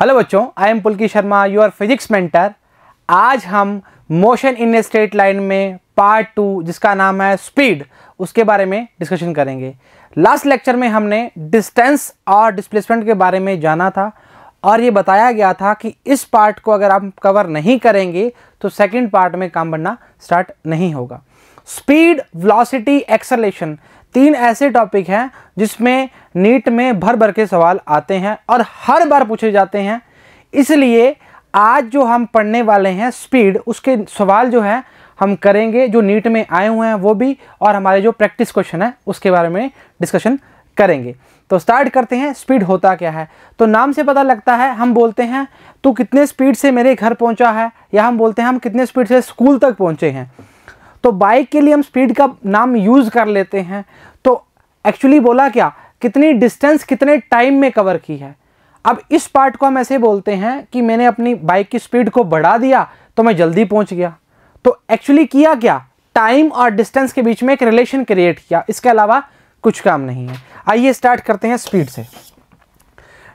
hello बच्चों I am Pulki Sharma your physics mentor आज हम मोशन इन स्ट्रेट लाइन में पार्ट टू जिसका नाम है स्पीड उसके बारे में डिस्कशन करेंगे लास्ट लेक्चर में हमने डिस्टेंस और डिस्प्लेसमेंट के बारे में जाना था और ये बताया गया था कि इस पार्ट को अगर आप कवर नहीं करेंगे तो सेकेंड पार्ट में काम बनना स्टार्ट नहीं होगा स्पीड व्लॉसिटी एक्सलेशन तीन ऐसे टॉपिक हैं जिसमें नीट में भर भर के सवाल आते हैं और हर बार पूछे जाते हैं इसलिए आज जो हम पढ़ने वाले हैं स्पीड उसके सवाल जो है हम करेंगे जो नीट में आए हुए हैं वो भी और हमारे जो प्रैक्टिस क्वेश्चन है उसके बारे में डिस्कशन करेंगे तो स्टार्ट करते हैं स्पीड होता क्या है तो नाम से पता लगता है हम बोलते हैं तू कितने स्पीड से मेरे घर पहुंचा है या हम बोलते हैं हम कितने स्पीड से स्कूल तक पहुंचे हैं तो बाइक के लिए हम स्पीड का नाम यूज़ कर लेते हैं तो एक्चुअली बोला क्या कितनी डिस्टेंस कितने टाइम में कवर की है अब इस पार्ट को हम ऐसे बोलते हैं कि मैंने अपनी बाइक की स्पीड को बढ़ा दिया तो मैं जल्दी पहुंच गया तो एक्चुअली किया क्या टाइम और डिस्टेंस के बीच में एक रिलेशन क्रिएट किया इसके अलावा कुछ काम नहीं है आइए स्टार्ट करते हैं स्पीड से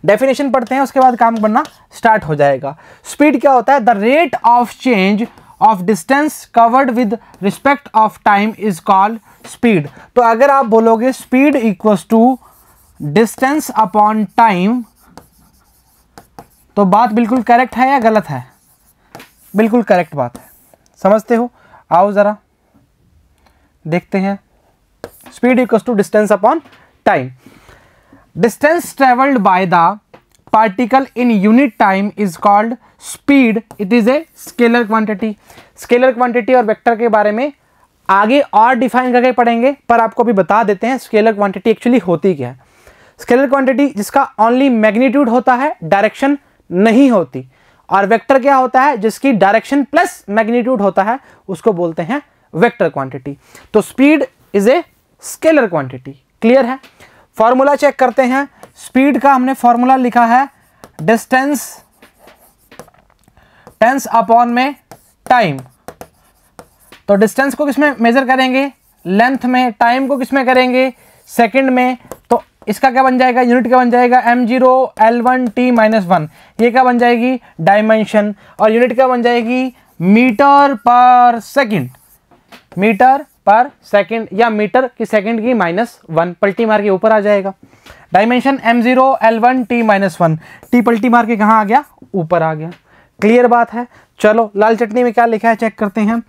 डेफिनेशन पढ़ते हैं उसके बाद काम करना स्टार्ट हो जाएगा स्पीड क्या होता है the rate of change of distance covered with respect of time is called speed तो अगर आप बोलोगे speed equals to distance upon time तो बात बिल्कुल करेक्ट है या गलत है बिल्कुल करेक्ट बात है समझते हो आओ ज़रा देखते हैं speed equals to distance upon time distance travelled by the particle in unit time is called speed it is a scalar quantity scalar quantity और वेक्टर के बारे में आगे और डिफाइन करके पढ़ेंगे पर आपको अभी बता देते हैं स्केलर क्वांटिटी एक्चुअली होती क्या है स्केलर क्वांटिटी जिसका ओनली मैग्नीट्यूड होता है डायरेक्शन नहीं होती और वेक्टर क्या होता है जिसकी डायरेक्शन प्लस मैग्नीट्यूड होता है उसको बोलते हैं वेक्टर क्वांटिटी तो speed is a scalar quantity clear है फॉर्मूला चेक करते हैं स्पीड का हमने फॉर्मूला लिखा है डिस्टेंस टेंस अपॉन में टाइम तो डिस्टेंस को किसमें मेजर करेंगे लेंथ में टाइम को किसमें करेंगे सेकंड में तो इसका क्या बन जाएगा यूनिट क्या बन जाएगा M zero L one T minus one ये क्या बन जाएगी डायमेंशन और यूनिट क्या बन जाएगी मीटर पर सेकंड मीटर पर सेकेंड या मीटर की सेकेंड की माइनस वन पल्टी मार के ऊपर आ जाएगा dimension M zero L one T minus one T पल्टी मार के कहाँ आ गया ऊपर आ गया क्लियर बात है चलो लाल चटनी में क्या लिखा है चेक करते हैं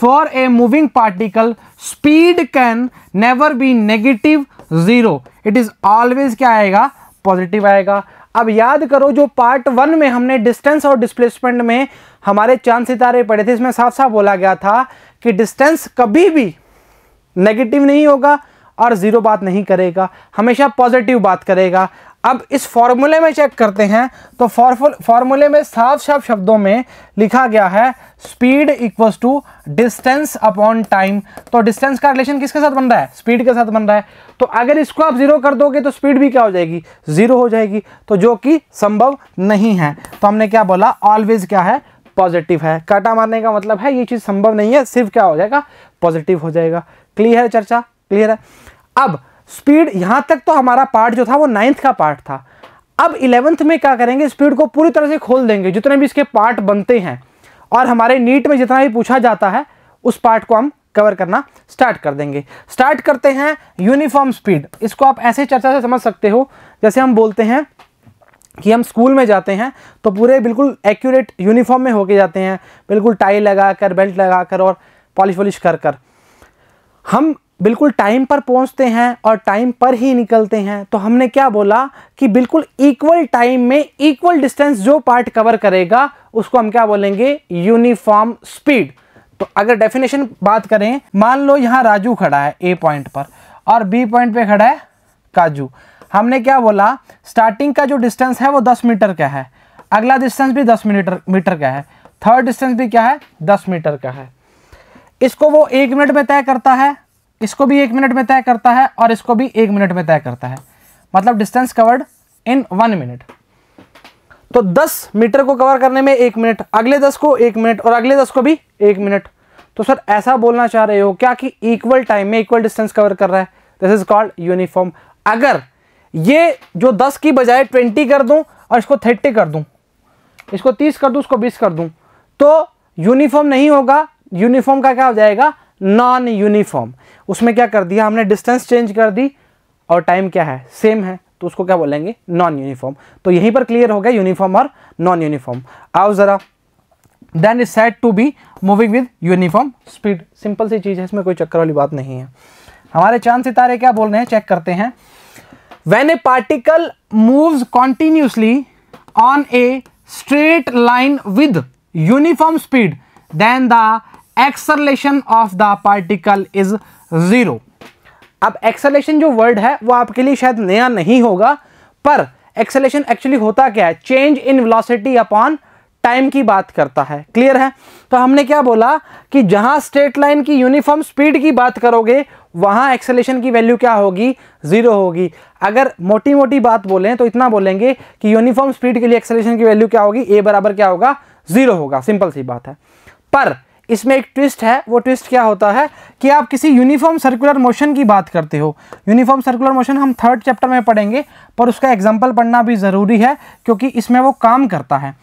for a moving particle speed can never be negative zero it is always क्या आएगा पॉजिटिव आएगा अब याद करो जो पार्ट वन में हमने डिस्टेंस और डिस्प्लेसमेंट में हमारे चांद सितारे पड़े थे इसमें साफ साफ बोला गया था कि डिस्टेंस कभी भी नेगेटिव नहीं होगा और ज़ीरो बात नहीं करेगा हमेशा पॉजिटिव बात करेगा अब इस फॉर्मूले में चेक करते हैं तो फॉर्मूले में साफ साफ शब्दों में लिखा गया है speed equals to distance upon time तो डिस्टेंस का रिलेशन किसके साथ बन रहा है स्पीड के साथ बन रहा है तो अगर इसको आप ज़ीरो कर दोगे तो स्पीड भी क्या हो जाएगी ज़ीरो हो जाएगी तो जो कि संभव नहीं है तो हमने क्या बोला ऑलवेज़ क्या है पॉजिटिव है काटा मारने का मतलब है ये चीज़ संभव नहीं है सिर्फ क्या हो जाएगा पॉजिटिव हो जाएगा क्लियर है चर्चा क्लियर है अब स्पीड यहाँ तक तो हमारा पार्ट जो था वो नाइन्थ का पार्ट था अब इलेवंथ में क्या करेंगे स्पीड को पूरी तरह से खोल देंगे जितने भी इसके पार्ट बनते हैं और हमारे नीट में जितना भी पूछा जाता है उस पार्ट को हम कवर करना स्टार्ट कर देंगे स्टार्ट करते हैं यूनिफॉर्म स्पीड इसको आप ऐसे चर्चा से समझ सकते हो जैसे हम बोलते हैं कि हम स्कूल में जाते हैं तो पूरे बिल्कुल एक्यूरेट यूनिफॉर्म में होके जाते हैं बिल्कुल टाई लगा कर बेल्ट लगा कर और पॉलिश वॉलिश कर कर हम बिल्कुल टाइम पर पहुंचते हैं और टाइम पर ही निकलते हैं तो हमने क्या बोला कि बिल्कुल इक्वल टाइम में इक्वल डिस्टेंस जो पार्ट कवर करेगा उसको हम क्या बोलेंगे यूनिफॉर्म स्पीड तो अगर डेफिनेशन बात करें मान लो यहाँ राजू खड़ा है ए पॉइंट पर और बी पॉइंट पे खड़ा है काजू हमने क्या बोला स्टार्टिंग का जो डिस्टेंस है वो दस मीटर का है अगला डिस्टेंस भी दस मीटर मीटर का है थर्ड डिस्टेंस भी क्या है दस मीटर का है इसको वो एक मिनट में तय करता है इसको भी एक मिनट में तय करता है और इसको भी एक मिनट में तय करता है मतलब distance covered in one minute तो 10 मीटर को कवर करने में एक मिनट अगले 10 को एक मिनट और अगले 10 को भी एक मिनट तो सर ऐसा बोलना चाह रहे हो क्या कि इक्वल टाइम में इक्वल डिस्टेंस कवर कर रहा है दिस इज कॉल्ड यूनिफॉर्म अगर ये जो 10 की बजाय 20 कर दूं और इसको 30 कर दूं इसको 30 कर दूं इसको 20 कर दूं तो यूनिफॉर्म नहीं होगा यूनिफॉर्म का क्या हो जाएगा नॉन यूनिफॉर्म उसमें क्या कर दिया हमने डिस्टेंस चेंज कर दी और टाइम क्या है सेम है तो उसको क्या बोलेंगे नॉन यूनिफॉर्म तो यहीं पर क्लियर हो गया यूनिफॉर्म और नॉन यूनिफॉर्म आओ ज़रा then is set to be moving with uniform speed simple सी चीज़ है इसमें कोई चक्कर वाली बात नहीं है हमारे चांद सितारे क्या बोल रहे हैं चेक करते हैं when a particle move continuously on a straight line with uniform speed then the acceleration of the particle is zero अब एक्सलेशन जो वर्ड है वो आपके लिए शायद नया नहीं होगा पर एक्सलेशन एक्चुअली होता क्या है change in velocity upon time की बात करता है क्लियर है तो हमने क्या बोला कि जहां स्ट्रेट लाइन की यूनिफॉर्म स्पीड की बात करोगे वहां एक्सेलेशन की वैल्यू क्या होगी ज़ीरो होगी अगर मोटी मोटी बात बोलें तो इतना बोलेंगे कि यूनिफॉर्म स्पीड के लिए एक्सेलेशन की वैल्यू क्या होगी ए बराबर क्या होगा ज़ीरो होगा सिंपल सी बात है पर इसमें एक ट्विस्ट है वो ट्विस्ट क्या होता है कि आप किसी यूनिफॉर्म सर्कुलर मोशन की बात करते हो यूनिफॉर्म सर्कुलर मोशन हम थर्ड चैप्टर में पढ़ेंगे पर उसका एग्जाम्पल पढ़ना भी ज़रूरी है क्योंकि इसमें वो काम करता है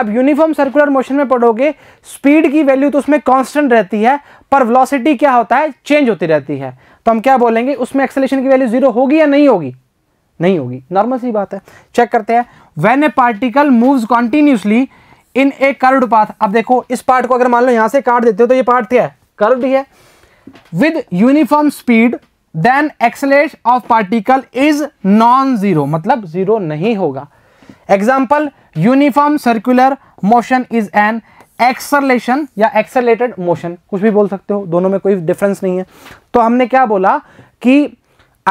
अब यूनिफॉर्म सर्कुलर मोशन में पढ़ोगे स्पीड की वैल्यू तो उसमें कॉन्स्टेंट रहती है पर वलॉसिटी क्या होता है चेंज होती रहती है तो हम क्या बोलेंगे उसमें एक्सेलेशन की वैल्यू जीरो होगी या नहीं होगी नहीं होगी नॉर्मल सी बात है चेक करते हैं when a particle moves continuously in a curved path अब देखो इस पार्ट को अगर मान लो यहां से काट देते हो तो ये पार्ट क्या है कर्ड ही है with uniform speed then acceleration of particle is non zero मतलब जीरो नहीं होगा example uniform circular motion is an acceleration या एक्सलेटेड मोशन कुछ भी बोल सकते हो दोनों में कोई डिफरेंस नहीं है तो हमने क्या बोला कि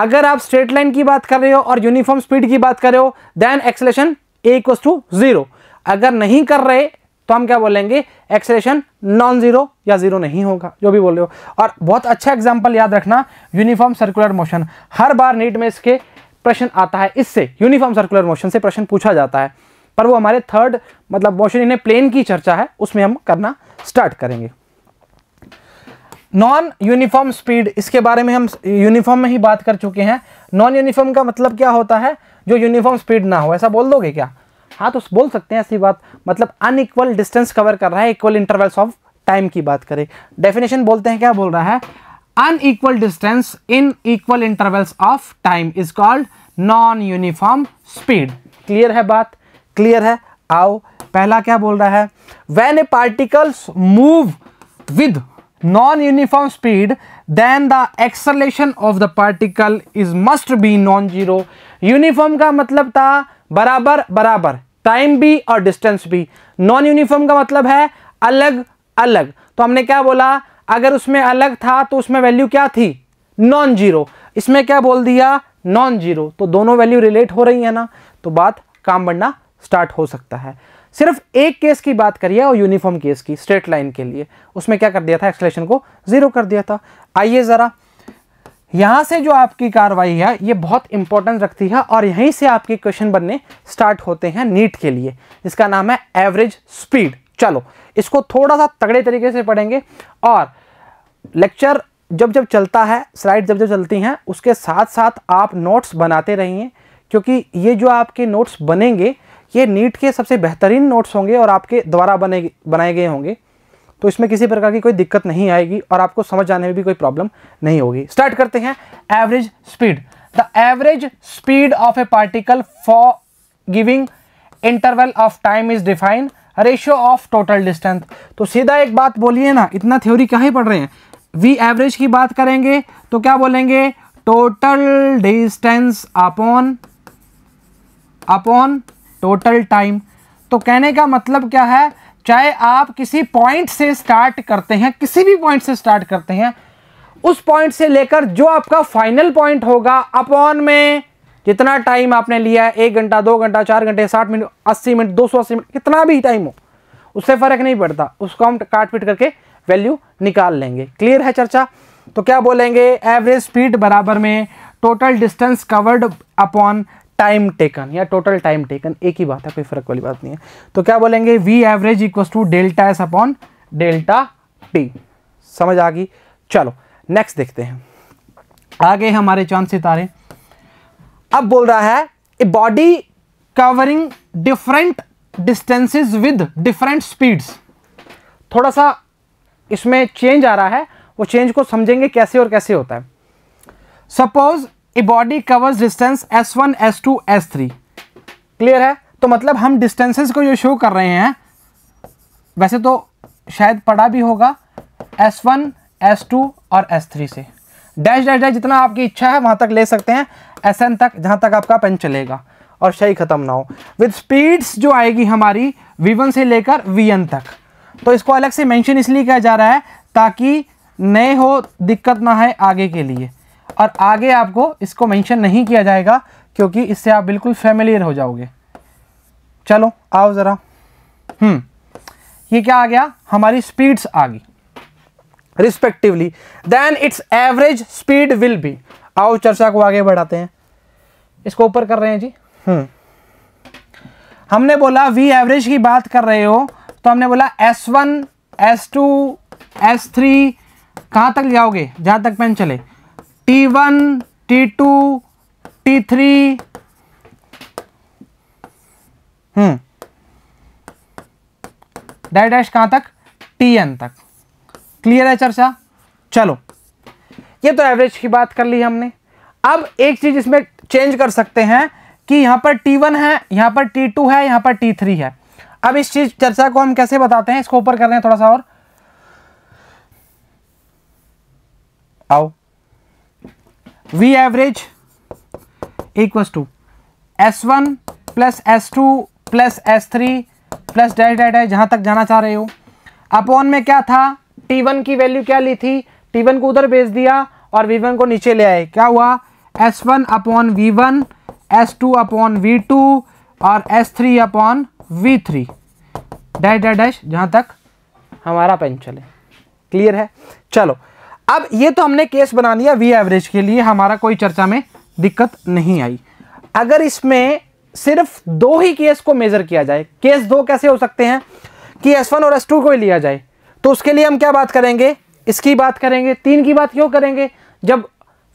अगर आप स्ट्रेट लाइन की बात कर रहे हो और यूनिफॉर्म स्पीड की बात कर रहे हो then acceleration equals to zero अगर नहीं कर रहे तो हम क्या बोलेंगे एक्सलेशन नॉन जीरो या जीरो नहीं होगा जो भी बोल रहे हो और बहुत अच्छा एग्जाम्पल याद रखना यूनिफॉर्म सर्कुलर मोशन हर बार नीट में इसके प्रश्न आता है इससे यूनिफॉर्म सर्कुलर मोशन से प्रश्न पूछा जाता है पर वो हमारे थर्ड मतलब मोशन इन्हें प्लेन की चर्चा है उसमें हम करना स्टार्ट करेंगे नॉन यूनिफॉर्म स्पीड इसके बारे में हम यूनिफॉर्म में ही बात कर चुके हैं नॉन यूनिफॉर्म का मतलब क्या होता है जो यूनिफॉर्म स्पीड ना हो ऐसा बोल दोगे क्या हाँ तो बोल सकते हैं ऐसी बात मतलब अनइक्वल डिस्टेंस कवर कर रहा है इक्वल इंटरवल्स ऑफ टाइम की बात करें डेफिनेशन बोलते हैं क्या बोल रहा है unequal distance in equal intervals of time is called non uniform speed clear है बात क्लियर है आओ पहला क्या बोल रहा है when a particles move with non uniform speed then the acceleration of the particle is must be non zero uniform का मतलब था बराबर बराबर टाइम भी और डिस्टेंस भी नॉन यूनिफॉर्म का मतलब है अलग अलग तो हमने क्या बोला अगर उसमें अलग था तो उसमें वैल्यू क्या थी नॉन जीरो इसमें क्या बोल दिया नॉन जीरो तो दोनों वैल्यू रिलेट हो रही है ना तो बात काम बढ़ना स्टार्ट हो सकता है सिर्फ एक केस की बात करिए और यूनिफॉर्म केस की स्ट्रेट लाइन के लिए उसमें क्या कर दिया था एक्सलेशन को जीरो कर दिया था आइए ज़रा यहाँ से जो आपकी कार्रवाई है ये बहुत इंपॉर्टेंस रखती है और यहीं से आपके क्वेश्चन बनने स्टार्ट होते हैं नीट के लिए इसका नाम है एवरेज स्पीड चलो इसको थोड़ा सा तगड़े तरीके से पढ़ेंगे और लेक्चर जब जब चलता है स्लाइड जब जब चलती हैं उसके साथ साथ आप नोट्स बनाते रहिए क्योंकि ये जो आपके नोट्स बनेंगे ये नीट के सबसे बेहतरीन नोट्स होंगे और आपके द्वारा बने बनाए गए होंगे तो इसमें किसी प्रकार की कोई दिक्कत नहीं आएगी और आपको समझ जाने में भी कोई प्रॉब्लम नहीं होगी स्टार्ट करते हैं average speed the average speed of a particle for giving interval of time is defined ratio of total distance तो सीधा एक बात बोलिए ना इतना थ्योरी क्या ही पढ़ रहे हैं वी एवरेज की बात करेंगे तो क्या बोलेंगे total distance upon upon total time तो कहने का मतलब क्या है चाहे आप किसी पॉइंट से स्टार्ट करते हैं किसी भी पॉइंट से स्टार्ट करते हैं उस पॉइंट से लेकर जो आपका फाइनल पॉइंट होगा अपॉन में जितना टाइम आपने लिया है एक घंटा दो घंटा चार घंटे साठ मिनट अस्सी मिनट दो सौ अस्सी मिनट कितना भी टाइम हो उससे फ़र्क नहीं पड़ता उसको हम काट पीट करके वैल्यू निकाल लेंगे क्लियर है चर्चा तो क्या बोलेंगे एवरेज स्पीड बराबर में total distance covered upon time taken या टोटल टाइम टेकन एक ही बात है कोई फर्क वाली बात नहीं है तो क्या बोलेंगे V average equal to delta S upon delta T समझ आ गई चलो नेक्स्ट देखते हैं आगे हमारे चांद सितारे अब बोल रहा है a body covering different distances with different speeds थोड़ा सा इसमें चेंज आ रहा है वो चेंज को समझेंगे कैसे और कैसे होता है suppose a body covers distance S one S two S three clear है तो मतलब हम डिस्टेंसेस को जो शो कर रहे हैं वैसे तो शायद पढ़ा भी होगा एस वन एस टू और एस थ्री से डैश डैश डैश जितना आपकी इच्छा है वहां तक ले सकते हैं एस एन तक जहां तक आपका पेन चलेगा और सही ख़त्म ना हो विद स्पीड्स जो आएगी हमारी वी वन से लेकर वी एन तक तो इसको अलग से मेंशन इसलिए किया जा रहा है ताकि नए हो दिक्कत ना है आगे के लिए और आगे आपको इसको मेंशन नहीं किया जाएगा क्योंकि इससे आप बिल्कुल फैमिलियर हो जाओगे चलो आओ ज़रा हम्म, ये क्या आ गया हमारी स्पीड्स आ गई respectively then its average speed will be आओ चर्चा को आगे बढ़ाते हैं इसको ऊपर कर रहे हैं जी हम्म हमने बोला वी एवरेज की बात कर रहे हो तो हमने बोला S one S two S three कहाँ तक जाओगे जहाँ तक पेन चले T one T two T three hmm डाई डैश तक टी एन तक क्लियर है चर्चा चलो ये तो एवरेज की बात कर ली हमने अब एक चीज इसमें चेंज कर सकते हैं कि यहां पर टी वन है यहां पर टी टू है यहां पर टी थ्री है अब इस चीज चर्चा को हम कैसे बताते हैं इसको ऊपर कर रहे हैं थोड़ा सा और आओ V average equals to S one plus S two plus S three plus डेट डेट है जहाँ तक जाना चाह रहे हो अपॉन में क्या था टी वन की वैल्यू क्या ली थी टी वन को उधर भेज दिया और वी वन को नीचे ले आए क्या हुआ S one upon we one S two upon we two और S three upon V three dash dash dash जहाँ तक हमारा पेन चले क्लियर है चलो अब ये तो हमने केस बना दिया वी एवरेज के लिए हमारा कोई चर्चा में दिक्कत नहीं आई अगर इसमें सिर्फ दो ही केस को मेज़र किया जाए केस दो कैसे हो सकते हैं कि एस वन और एस टू को ही लिया जाए तो उसके लिए हम क्या बात करेंगे इसकी बात करेंगे तीन की बात क्यों करेंगे जब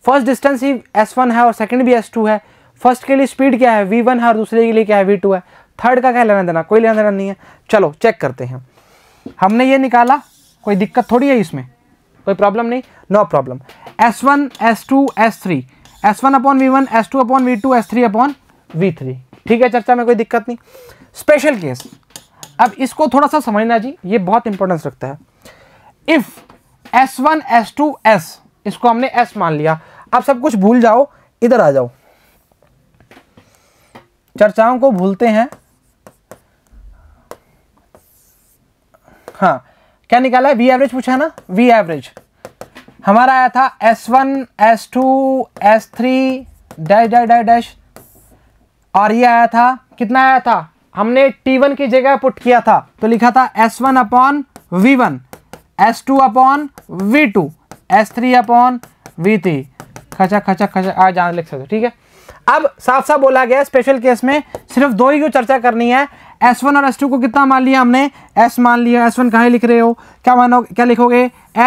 फर्स्ट डिस्टेंस ही एस वन है और सेकेंड भी एस टू है फर्स्ट के लिए स्पीड क्या है वी वन है और दूसरे के लिए क्या है वी टू है थर्ड का क्या लेना देना कोई लेना देना नहीं है चलो चेक करते हैं हमने ये निकाला कोई दिक्कत थोड़ी है इसमें कोई प्रॉब्लम नहीं no problem S one S two S three S one upon we one S two upon we two S three upon V three ठीक है चर्चा में कोई दिक्कत नहीं स्पेशल केस अब इसको थोड़ा सा समझना जी ये बहुत इंपॉर्टेंस रखता है if S one S two S इसको हमने एस मान लिया आप सब कुछ भूल जाओ इधर आ जाओ चर्चाओं को भूलते हैं हाँ क्या निकाला है वी एवरेज पूछा ना वी एवरेज हमारा आया था S one S two S three dash dash dash dash और ये आया था कितना आया था हमने T1 की जगह पुट किया था तो लिखा था S1 one upon we one S two upon we two S three upon V three खचा खचा खचा आज जान लिख सकते ठीक है अब साफ साफ बोला गया स्पेशल केस में सिर्फ दो ही को चर्चा करनी है एस वन और एस टू को कितना मान लिया हमने एस मान लिया एस वन कहाँ लिख रहे हो क्या मानो क्या लिखोगे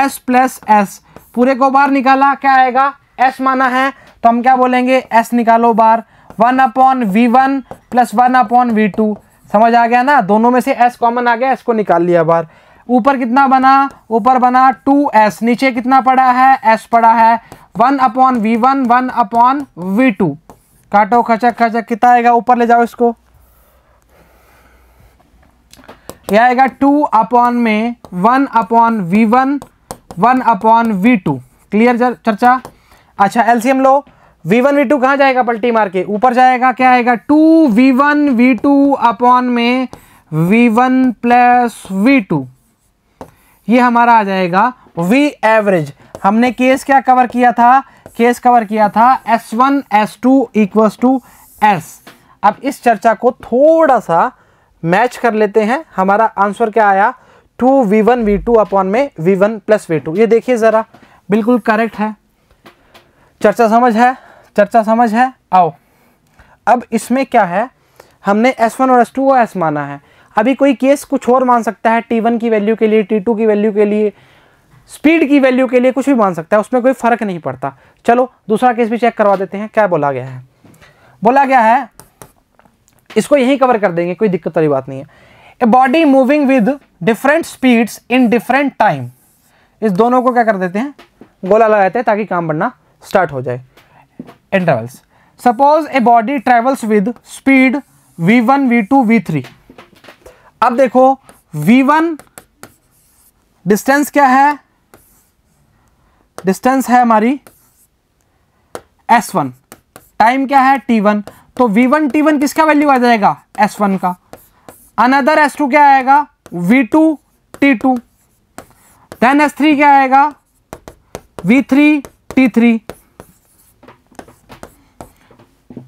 एस प्लस एस पूरे को बाहर निकाला क्या आएगा एस माना है तो हम क्या बोलेंगे एस निकालो बार one upon we one plus one upon we two समझ आ गया ना दोनों में से एस कॉमन आ गया एस को निकाल लिया बार ऊपर कितना बना ऊपर बना टू एस नीचे कितना पड़ा है एस पड़ा है one upon we one one upon we two काटो खचक खचक कितना आएगा ऊपर ले जाओ इसको यह आएगा टू अपॉन में one upon we one one upon we two clear चर्चा अच्छा एलसीएम लो वी वन वी टू कहाँ जाएगा पल्टी मार के ऊपर जाएगा क्या आएगा two v one v two upon में v one plus v two ये हमारा आ जाएगा वी एवरेज हमने केस क्या कवर किया था केस कवर किया था S one S two equals to s अब इस चर्चा को थोड़ा सा मैच कर लेते हैं हमारा आंसर क्या आया two v one v two upon में v one plus v two ये देखिए ज़रा बिल्कुल करेक्ट है चर्चा समझ है चर्चा समझ है आओ अब इसमें क्या है हमने एस वन और एस टू को एस माना है अभी कोई केस कुछ और मान सकता है टी वन की वैल्यू के लिए टी टू की वैल्यू के लिए स्पीड की वैल्यू के लिए कुछ भी मान सकता है उसमें कोई फ़र्क नहीं पड़ता चलो दूसरा केस भी चेक करवा देते हैं क्या बोला गया है बोला गया है इसको यहीं कवर कर देंगे कोई दिक्कत वाली बात नहीं है a body moving with different speeds in different time इस दोनों को क्या कर देते हैं गोला लगाते हैं ताकि काम बनना स्टार्ट हो जाए intervals suppose a body travels with speed v one v two v three अब देखो वी वन डिस्टेंस क्या है डिस्टेंस है हमारी एस वन टाइम क्या है टी वन तो वी वन टी वन किसका वैल्यू आ जाएगा एस वन का अनदर एस टू क्या आएगा v two t two then s three क्या आएगा वी थ्री टी थ्री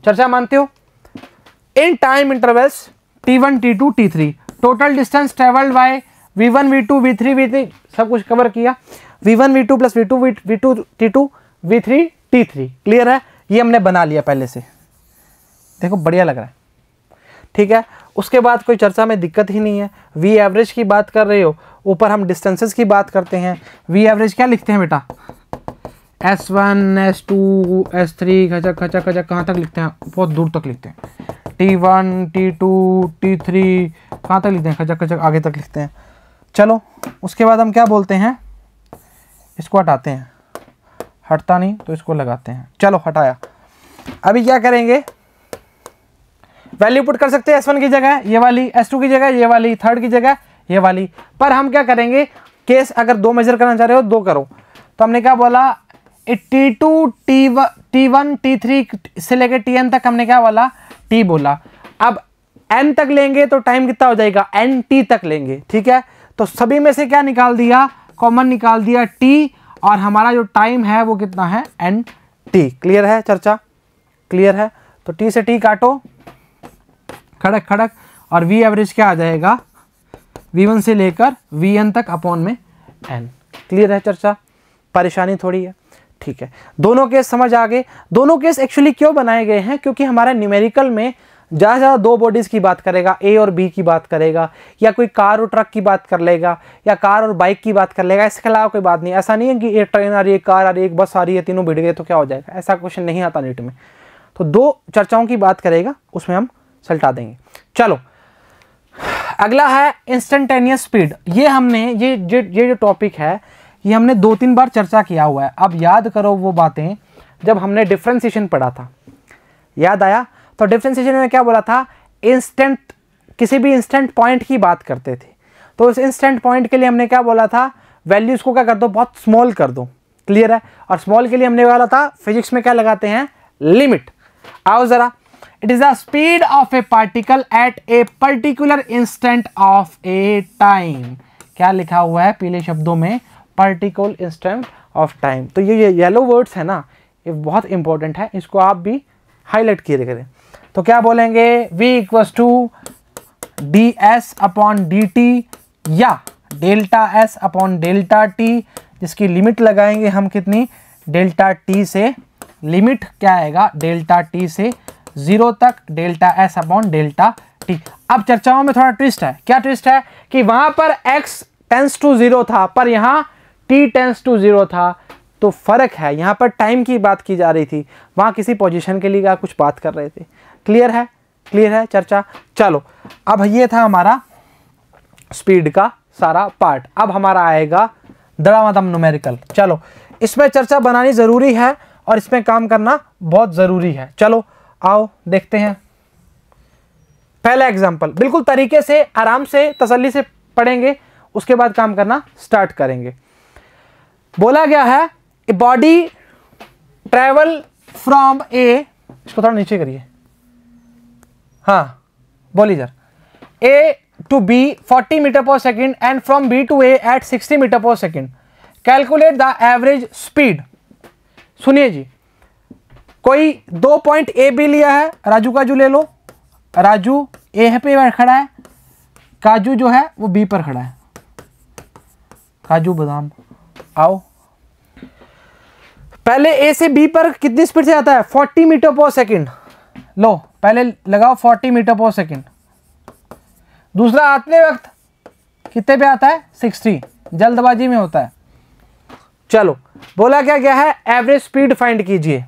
चर्चा मानते हो in time intervals t one T two T three total distance travelled by v one v two v three v three सब कुछ cover किया v one v two plus v two v two t two v three t three clear है ये हमने बना लिया पहले से देखो बढ़िया लग रहा है ठीक है उसके बाद कोई चर्चा में दिक्कत ही नहीं है वी एवरेज की बात कर रहे हो ऊपर हम डिस्टेंसेस की बात करते हैं वी एवरेज क्या लिखते हैं बेटा s one S two S three खचक खचक खचक कहाँ तक लिखते हैं बहुत दूर तक लिखते हैं t one T two T three कहाँ तक लिखते हैं खचक खचक आगे तक लिखते हैं चलो उसके बाद हम क्या बोलते हैं इसको हटाते हैं हटता नहीं तो इसको लगाते हैं चलो हटाया अभी क्या करेंगे वैल्यू पुट कर सकते हैं एस की जगह ये वाली एस टू की जगह ये वाली थर्ड की जगह ये वाली पर हम क्या करेंगे केस अगर दो मेजर करना चाह रहे हो दो करो तो हमने क्या बोला t two t one t one t three से लेकर टी एन तक हमने क्या बोला टी बोला अब एन तक लेंगे तो टाइम कितना हो जाएगा एन टी तक लेंगे ठीक है तो सभी में से क्या निकाल दिया कॉमन निकाल दिया टी और हमारा जो टाइम है वो कितना है एन टी क्लियर है चर्चा क्लियर है तो टी से टी काटो खड़क खड़क और वी एवरेज क्या आ जाएगा वी वन से लेकर वी एन तक अपॉन में एन क्लियर है चर्चा परेशानी थोड़ी है ठीक है दोनों केस समझ आ गए दोनों केस एक्चुअली क्यों बनाए गए हैं क्योंकि हमारा न्यूमेरिकल में ज़्यादा से ज़्यादा दो बॉडीज़ की बात करेगा ए और बी की बात करेगा या कोई कार और ट्रक की बात कर लेगा या कार और बाइक की बात कर लेगा इसके अलावा कोई बात नहीं ऐसा नहीं है कि एक ट्रेन आ रही है कार आ रही है एक बस आ रही है तीनों भिड़ गए तो क्या हो जाएगा ऐसा क्वेश्चन नहीं आता नेट में तो दो चर्चाओं की बात करेगा उसमें हम सलटा देंगे चलो अगला है इंस्टेंटेनियस स्पीड ये हमने ये ये ये जो टॉपिक है ये हमने दो तीन बार चर्चा किया हुआ है अब याद करो वो बातें जब हमने डिफ्रेंसीशन पढ़ा था याद आया तो डिफ्रेंसीशन में क्या बोला था इंस्टेंट किसी भी इंस्टेंट पॉइंट की बात करते थे तो उस इंस्टेंट पॉइंट के लिए हमने क्या बोला था वैल्यूज़ को क्या कर दो बहुत स्मॉल कर दो क्लियर है और स्मॉल के लिए हमने बोला था फिजिक्स में क्या लगाते हैं लिमिट आओ ज़रा it is the speed of a particle at a particular instant of a time क्या लिखा हुआ है पीले शब्दों में पर्टिकुलर इंस्टेंट ऑफ टाइम तो ये येलो वर्ड्स है ना ये बहुत इंपॉर्टेंट है इसको आप भी हाईलाइट किए करें तो क्या बोलेंगे v equals to d s upon d t या delta S upon delta t जिसकी लिमिट लगाएंगे हम कितनी डेल्टा टी से लिमिट क्या आएगा डेल्टा टी से जीरो तक delta S upon delta t अब चर्चाओं में थोड़ा ट्विस्ट है क्या ट्विस्ट है कि वहां पर एक्स टेंस टू जीरो था पर यहां टी टेंस टू जीरो था तो फ़र्क है यहां पर टाइम की बात की जा रही थी वहां किसी पोजिशन के लिए का कुछ बात कर रहे थे क्लियर है क्लियर है चर्चा चलो अब ये था हमारा स्पीड का सारा पार्ट अब हमारा आएगा दड़ामादम नोमेरिकल चलो इसमें चर्चा बनानी ज़रूरी है और इसमें काम करना बहुत ज़रूरी है चलो आओ देखते हैं पहला एग्जाम्पल बिल्कुल तरीके से आराम से तसली से पढ़ेंगे उसके बाद काम करना स्टार्ट करेंगे बोला गया है a body travel from A इसको थोड़ा नीचे करिए हाँ बोलिए sir A to B 40 metre पर second and from B to A at 60 metre पर second calculate the average speed सुनिए जी कोई दो पॉइंट ए बी लिया है राजू काजू ले लो राजू ए है पे खड़ा है काजू जो है वो बी पर खड़ा है काजू बादाम आओ पहले ए से बी पर कितनी स्पीड से आता है 40 मीटर पर सेकंड लो पहले लगाओ 40 मीटर पर सेकंड दूसरा आते वक्त कितने पे आता है 60 जल्दबाजी में होता है चलो बोला क्या क्या है एवरेज स्पीड फाइंड कीजिए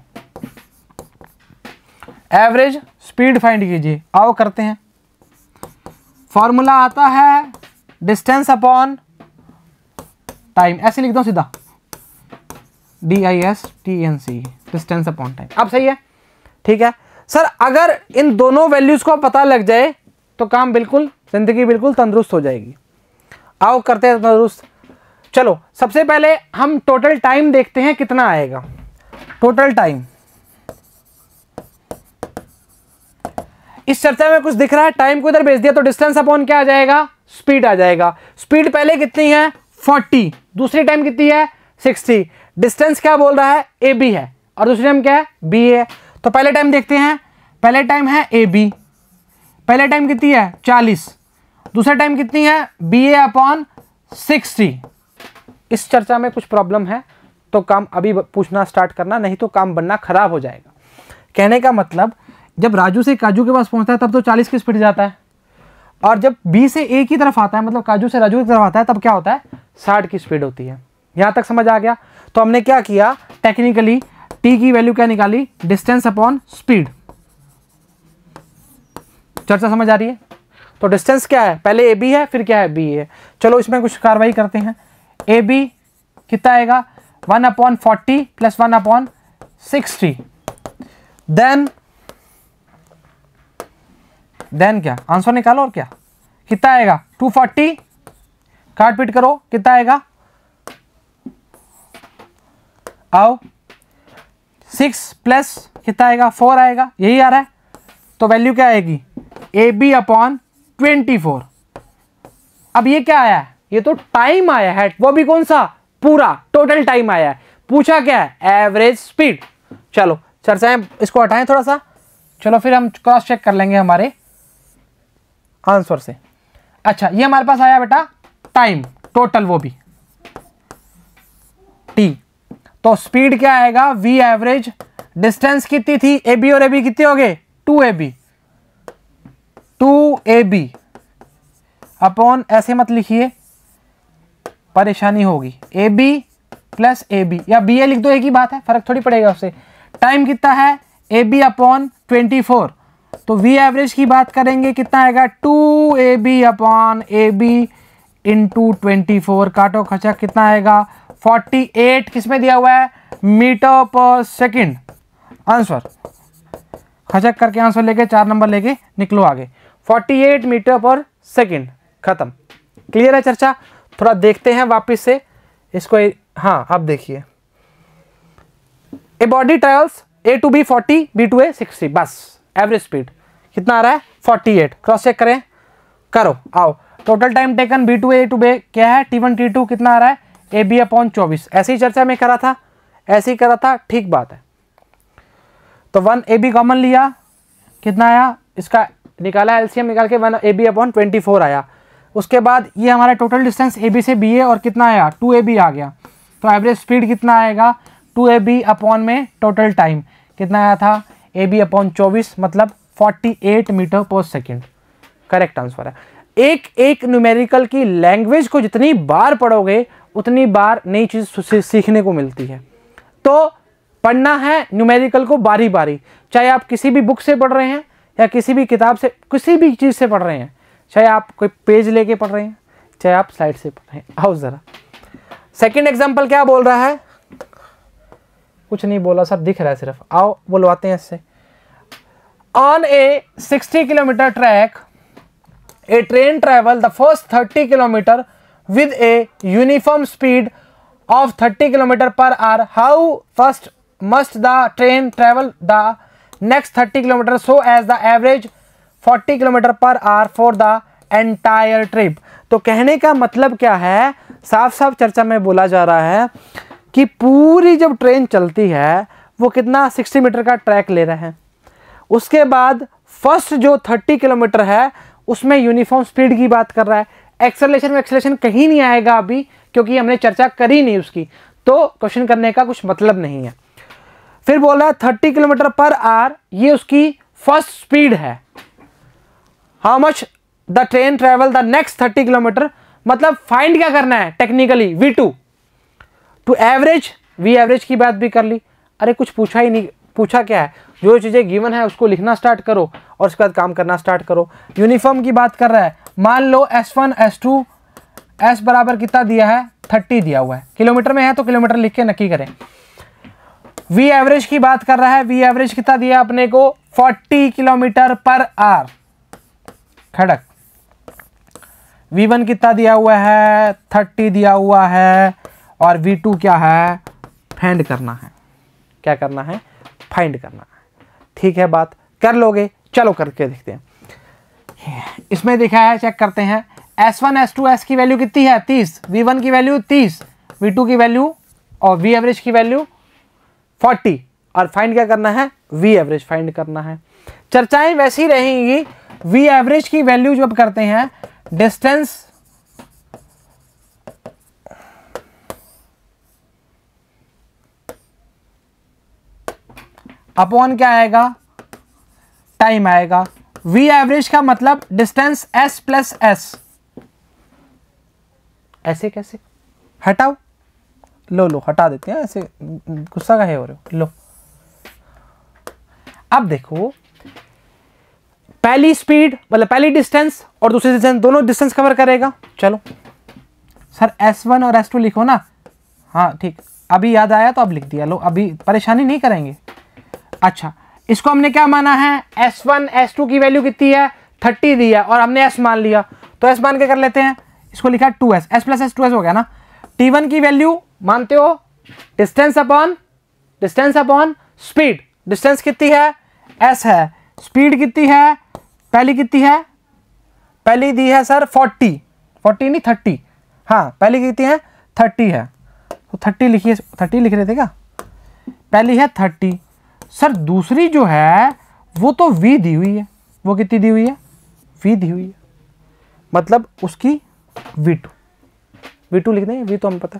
एवरेज स्पीड फाइंड कीजिए आओ करते हैं फॉर्मूला आता है डिस्टेंस अपॉन टाइम ऐसे लिख दो सीधा D I S T N C distance upon time अब सही है ठीक है सर अगर इन दोनों वैल्यूज़ को पता लग जाए तो काम बिल्कुल ज़िंदगी बिल्कुल तंदुरुस्त हो जाएगी आओ करते हैं तंदुरुस्त चलो सबसे पहले हम टोटल टाइम देखते हैं कितना आएगा टोटल टाइम इस चर्चा में कुछ दिख रहा है टाइम को इधर भेज दिया तो डिस्टेंस अपॉन क्या आ जाएगा स्पीड आ जाएगा स्पीड पहले कितनी है फोर्टी दूसरी टाइम कितनी है सिक्सटी डिस्टेंस क्या बोल रहा है ए बी है और दूसरी टाइम क्या है बी ए तो पहले टाइम देखते हैं पहले टाइम है ए बी पहले टाइम कितनी है चालीस दूसरा टाइम कितनी है बी ए अपॉन सिक्सटी इस चर्चा में कुछ प्रॉब्लम है तो काम अभी पूछना स्टार्ट करना नहीं तो काम बनना खराब हो जाएगा कहने का मतलब जब राजू से काजू के पास पहुंचता है तब तो चालीस की स्पीड जाता है और जब बी से ए की तरफ आता है मतलब काजू से राजू की तरफ आता है तब क्या होता है साठ की स्पीड होती है यहाँ तक समझ आ गया तो हमने क्या किया टेक्निकली टी की वैल्यू क्या निकाली डिस्टेंस अपॉन स्पीड चर्चा समझ आ रही है तो डिस्टेंस क्या है पहले ए बी है फिर क्या है बी है चलो इसमें कुछ कार्रवाई करते हैं ए बी कितना आएगा one upon forty plus one upon sixty then then क्या आंसर निकालो और क्या कितना आएगा 240 फोर्टी काट पीट करो कितना आएगा आओ सिक्स प्लस कितना आएगा फोर आएगा यही आ रहा है तो वैल्यू क्या आएगी A B upon twenty four अब ये क्या आया है ये तो टाइम आया है वो भी कौन सा पूरा टोटल टाइम आया है पूछा क्या है एवरेज स्पीड चलो चर्चाएं इसको हटाएं थोड़ा सा चलो फिर हम क्रॉस चेक कर लेंगे हमारे आंसर से अच्छा ये हमारे पास आया बेटा टाइम टोटल वो भी टी तो स्पीड क्या आएगा वी एवरेज डिस्टेंस कितनी थी ए बी और ए बी कितने हो गए two A B to A B upon ऐसे मत लिखिए परेशानी होगी A B plus A B या बी ए लिख दो एक ही बात है फर्क थोड़ी पड़ेगा उससे टाइम कितना है A B upon twenty four तो वी एवरेज की बात करेंगे कितना आएगा two A B upon A B into twenty four काटो खचा कितना आएगा फोर्टी एट किस में दिया हुआ है मीटर पर सेकेंड आंसर खचक करके आंसर लेके चार नंबर लेके निकलो आगे 48 मीटर पर सेकंड खत्म क्लियर है चर्चा थोड़ा देखते हैं वापस से इसको ए, हाँ अब देखिए a body travels A to B forty B to A sixty बस एवरेज स्पीड कितना आ रहा है फोर्टी एट क्रॉस चेक करें करो आओ total time taken B to A to be क्या है टी वन टी टू कितना आ रहा है ए बी अपॉन चौबीस ऐसी चर्चा में करा था ऐसे ही करा था ठीक बात है तो वन ए बी कॉमन लिया कितना आया इसका निकाला एलसीएम निकाल के one A B upon twenty four आया उसके बाद ये हमारा टोटल डिस्टेंस ए बी से बी ए और कितना आया टू ए बी आ गया तो एवरेज स्पीड कितना आएगा टू ए बी अपॉन में टोटल टाइम कितना आया था ए बी अपॉन चौबीस मतलब फोर्टी एट मीटर पर सेकेंड करेक्ट आंसर है एक एक न्यूमेरिकल की लैंग्वेज को जितनी बार पढ़ोगे उतनी बार नई चीज़ सीखने को मिलती है तो पढ़ना है न्यूमेरिकल को बारी बारी चाहे आप किसी भी बुक से पढ़ रहे हैं या किसी भी किताब से किसी भी चीज़ से पढ़ रहे हैं चाहे आप कोई पेज लेके पढ़ रहे हैं चाहे आप स्लाइड से पढ़ रहे हैं आओ ज़रा सेकेंड एग्जाम्पल क्या बोल रहा है कुछ नहीं बोला सर दिख रहा है सिर्फ आओ बुलवाते हैं इससे on a sixty kilometre track a train travel the first thirty kilometre with a uniform speed of thirty kilometre per hour how fast must the train travel the next thirty kilometre so as the average forty kilometre per hour for the entire trip तो कहने का मतलब क्या है साफ साफ चर्चा में बोला जा रहा है कि पूरी जब ट्रेन चलती है वो कितना 60 मीटर का ट्रैक ले रहे हैं उसके बाद फर्स्ट जो 30 किलोमीटर है उसमें यूनिफॉर्म स्पीड की बात कर रहा है एक्सेलेशन में एक्सेलेशन कहीं नहीं आएगा अभी क्योंकि हमने चर्चा करी नहीं उसकी तो क्वेश्चन करने का कुछ मतलब नहीं है फिर बोल रहा है थर्टी किलोमीटर पर आर ये उसकी फर्स्ट स्पीड है how much the train travel the next thirty kilometre मतलब फाइंड क्या करना है technically v two to average v average की बात भी कर ली अरे कुछ पूछा ही नहीं पूछा क्या है जो चीज़ें गिवन है उसको लिखना स्टार्ट करो और उसके बाद काम करना स्टार्ट करो यूनिफॉर्म की बात कर रहा है मान लो s one S two s बराबर कितना दिया है थर्टी दिया हुआ है किलोमीटर में है तो किलोमीटर लिख के नक्की करें वी एवरेज की बात कर रहा है वी एवरेज कितना दिया अपने को फोर्टी किलोमीटर पर आर खड़क वी वन कितना दिया हुआ है थर्टी दिया हुआ है और वी टू क्या है फाइंड करना है क्या करना है फाइंड करना है ठीक है बात कर लोगे चलो करके देखते हैं इसमें देखा है चेक करते हैं s one S two s की वैल्यू कितनी है तीस वी वन की वैल्यू तीस वी टू की वैल्यू और वी एवरेज की वैल्यू फोर्टी और फाइंड क्या करना है वी एवरेज फाइंड करना है चर्चाएं वैसी रहेंगी वी एवरेज की वैल्यू जब करते हैं डिस्टेंस अपॉन क्या आएगा टाइम आएगा वी एवरेज का मतलब डिस्टेंस एस प्लस एस ऐसे कैसे हटाओ लो लो हटा देते हैं ऐसे गुस्सा का है और लो अब देखो पहली स्पीड मतलब पहली डिस्टेंस और दूसरी डिस्टेंस दोनों डिस्टेंस कवर करेगा चलो सर S1 और S2 लिखो ना हाँ ठीक अभी याद आया तो अब लिख दिया लो अभी परेशानी नहीं करेंगे अच्छा इसको हमने क्या माना है एस वन एस टू की वैल्यू कितनी है थर्टी दी है और हमने एस मान लिया तो एस मान के कर लेते हैं इसको लिखा है two s s plus S two s हो गया ना टी वन की वैल्यू मानते हो distance upon distance upon speed distance कितनी है एस है स्पीड कितनी है पहली कितनी है पहली दी है सर फोर्टी फोर्टी नहीं थर्टी हाँ पहली कितनी है थर्टी है तो थर्टी लिखिए थर्टी लिख रहे थे क्या पहली है थर्टी सर दूसरी जो है वो तो वी दी हुई है वो कितनी दी हुई है वी दी हुई है मतलब उसकी वी टू वी टू लिख दें वी तो हमें पता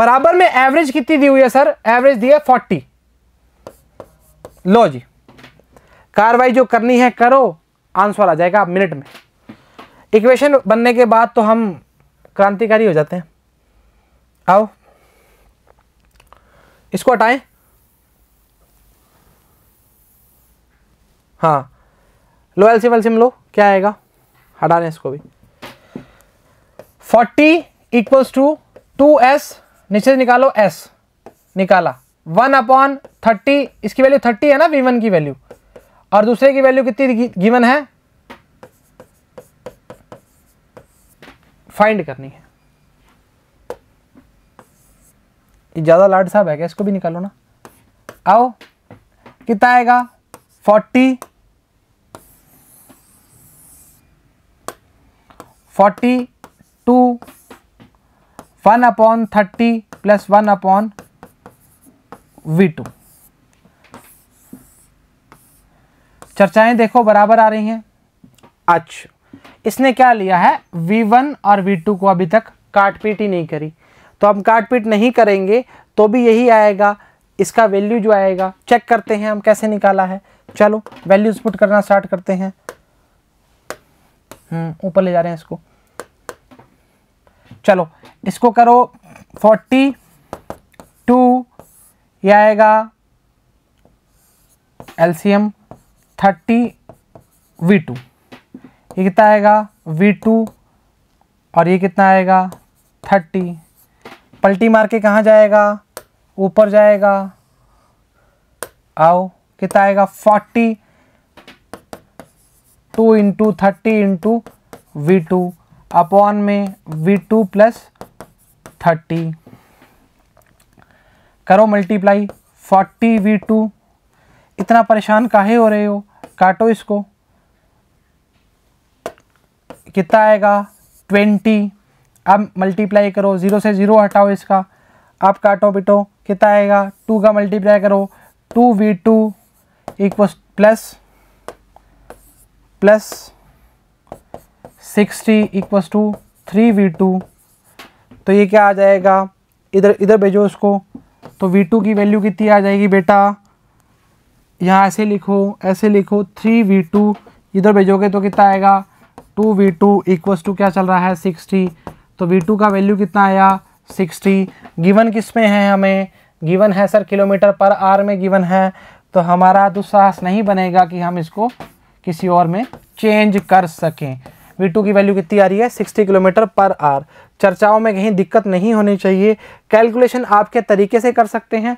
बराबर में एवरेज कितनी दी हुई है सर एवरेज दी है फोर्टी लो जी कार्रवाई जो करनी है करो आंसर आ जाएगा मिनट में इक्वेशन बनने के बाद तो हम क्रांतिकारी हो जाते हैं आओ इसको हटाएं हाँ लो एल्सियम एल्सियम लो क्या आएगा हटा दें इसको भी 40 इक्वल्स टू टू एस नीचे से निकालो s निकाला 1 अपॉन थर्टी इसकी वैल्यू 30 है ना v1 की वैल्यू और दूसरे की वैल्यू कितनी गिवन है फाइंड करनी है ये ज़्यादा लाड साहब है क्या इसको भी निकालो ना आओ कितना आएगा 40 forty two one upon thirty plus one upon we two चर्चाएं देखो बराबर आ रही हैं अच्छा इसने क्या लिया है V1 और V2 को अभी तक काट पीट ही नहीं करी तो हम काट पीट नहीं करेंगे तो भी यही आएगा इसका वैल्यू जो आएगा चेक करते हैं हम कैसे निकाला है चलो वैल्यूज पुट करना स्टार्ट करते हैं हम्म, ऊपर ले जा रहे हैं इसको चलो इसको करो फोर्टी टू ये आएगा एलसीएम थर्टी वी टू ये कितना आएगा वी टू और ये कितना आएगा थर्टी पल्टी मार के कहाँ जाएगा ऊपर जाएगा आओ कितना आएगा forty two into thirty into v two upon में वी टू प्लस थर्टी करो मल्टीप्लाई फोर्टी वी टू इतना परेशान काहे हो रहे हो काटो इसको कितना आएगा ट्वेंटी अब मल्टीप्लाई करो ज़ीरो से ज़ीरो हटाओ इसका अब काटो बिटो कितना आएगा टू का मल्टीप्लाई करो two v two equal plus plus sixty equals two three v two तो ये क्या आ जाएगा इधर इधर भेजो उसको तो वी टू की वैल्यू कितनी आ जाएगी बेटा यहाँ ऐसे लिखो ऐसे लिखो थ्री वी टू इधर भेजोगे तो कितना आएगा two v two equals two क्या चल रहा है सिक्सटी तो वी टू का वैल्यू कितना आया सिक्सटी गिवन किस में है हमें गिवन है सर किलोमीटर पर आर में गिवन है तो हमारा दुस्साहस नहीं बनेगा कि हम इसको किसी और में चेंज कर सकें वी टू की वैल्यू कितनी आ रही है 60 किलोमीटर पर आर चर्चाओं में कहीं दिक्कत नहीं होनी चाहिए कैलकुलेशन आपके तरीके से कर सकते हैं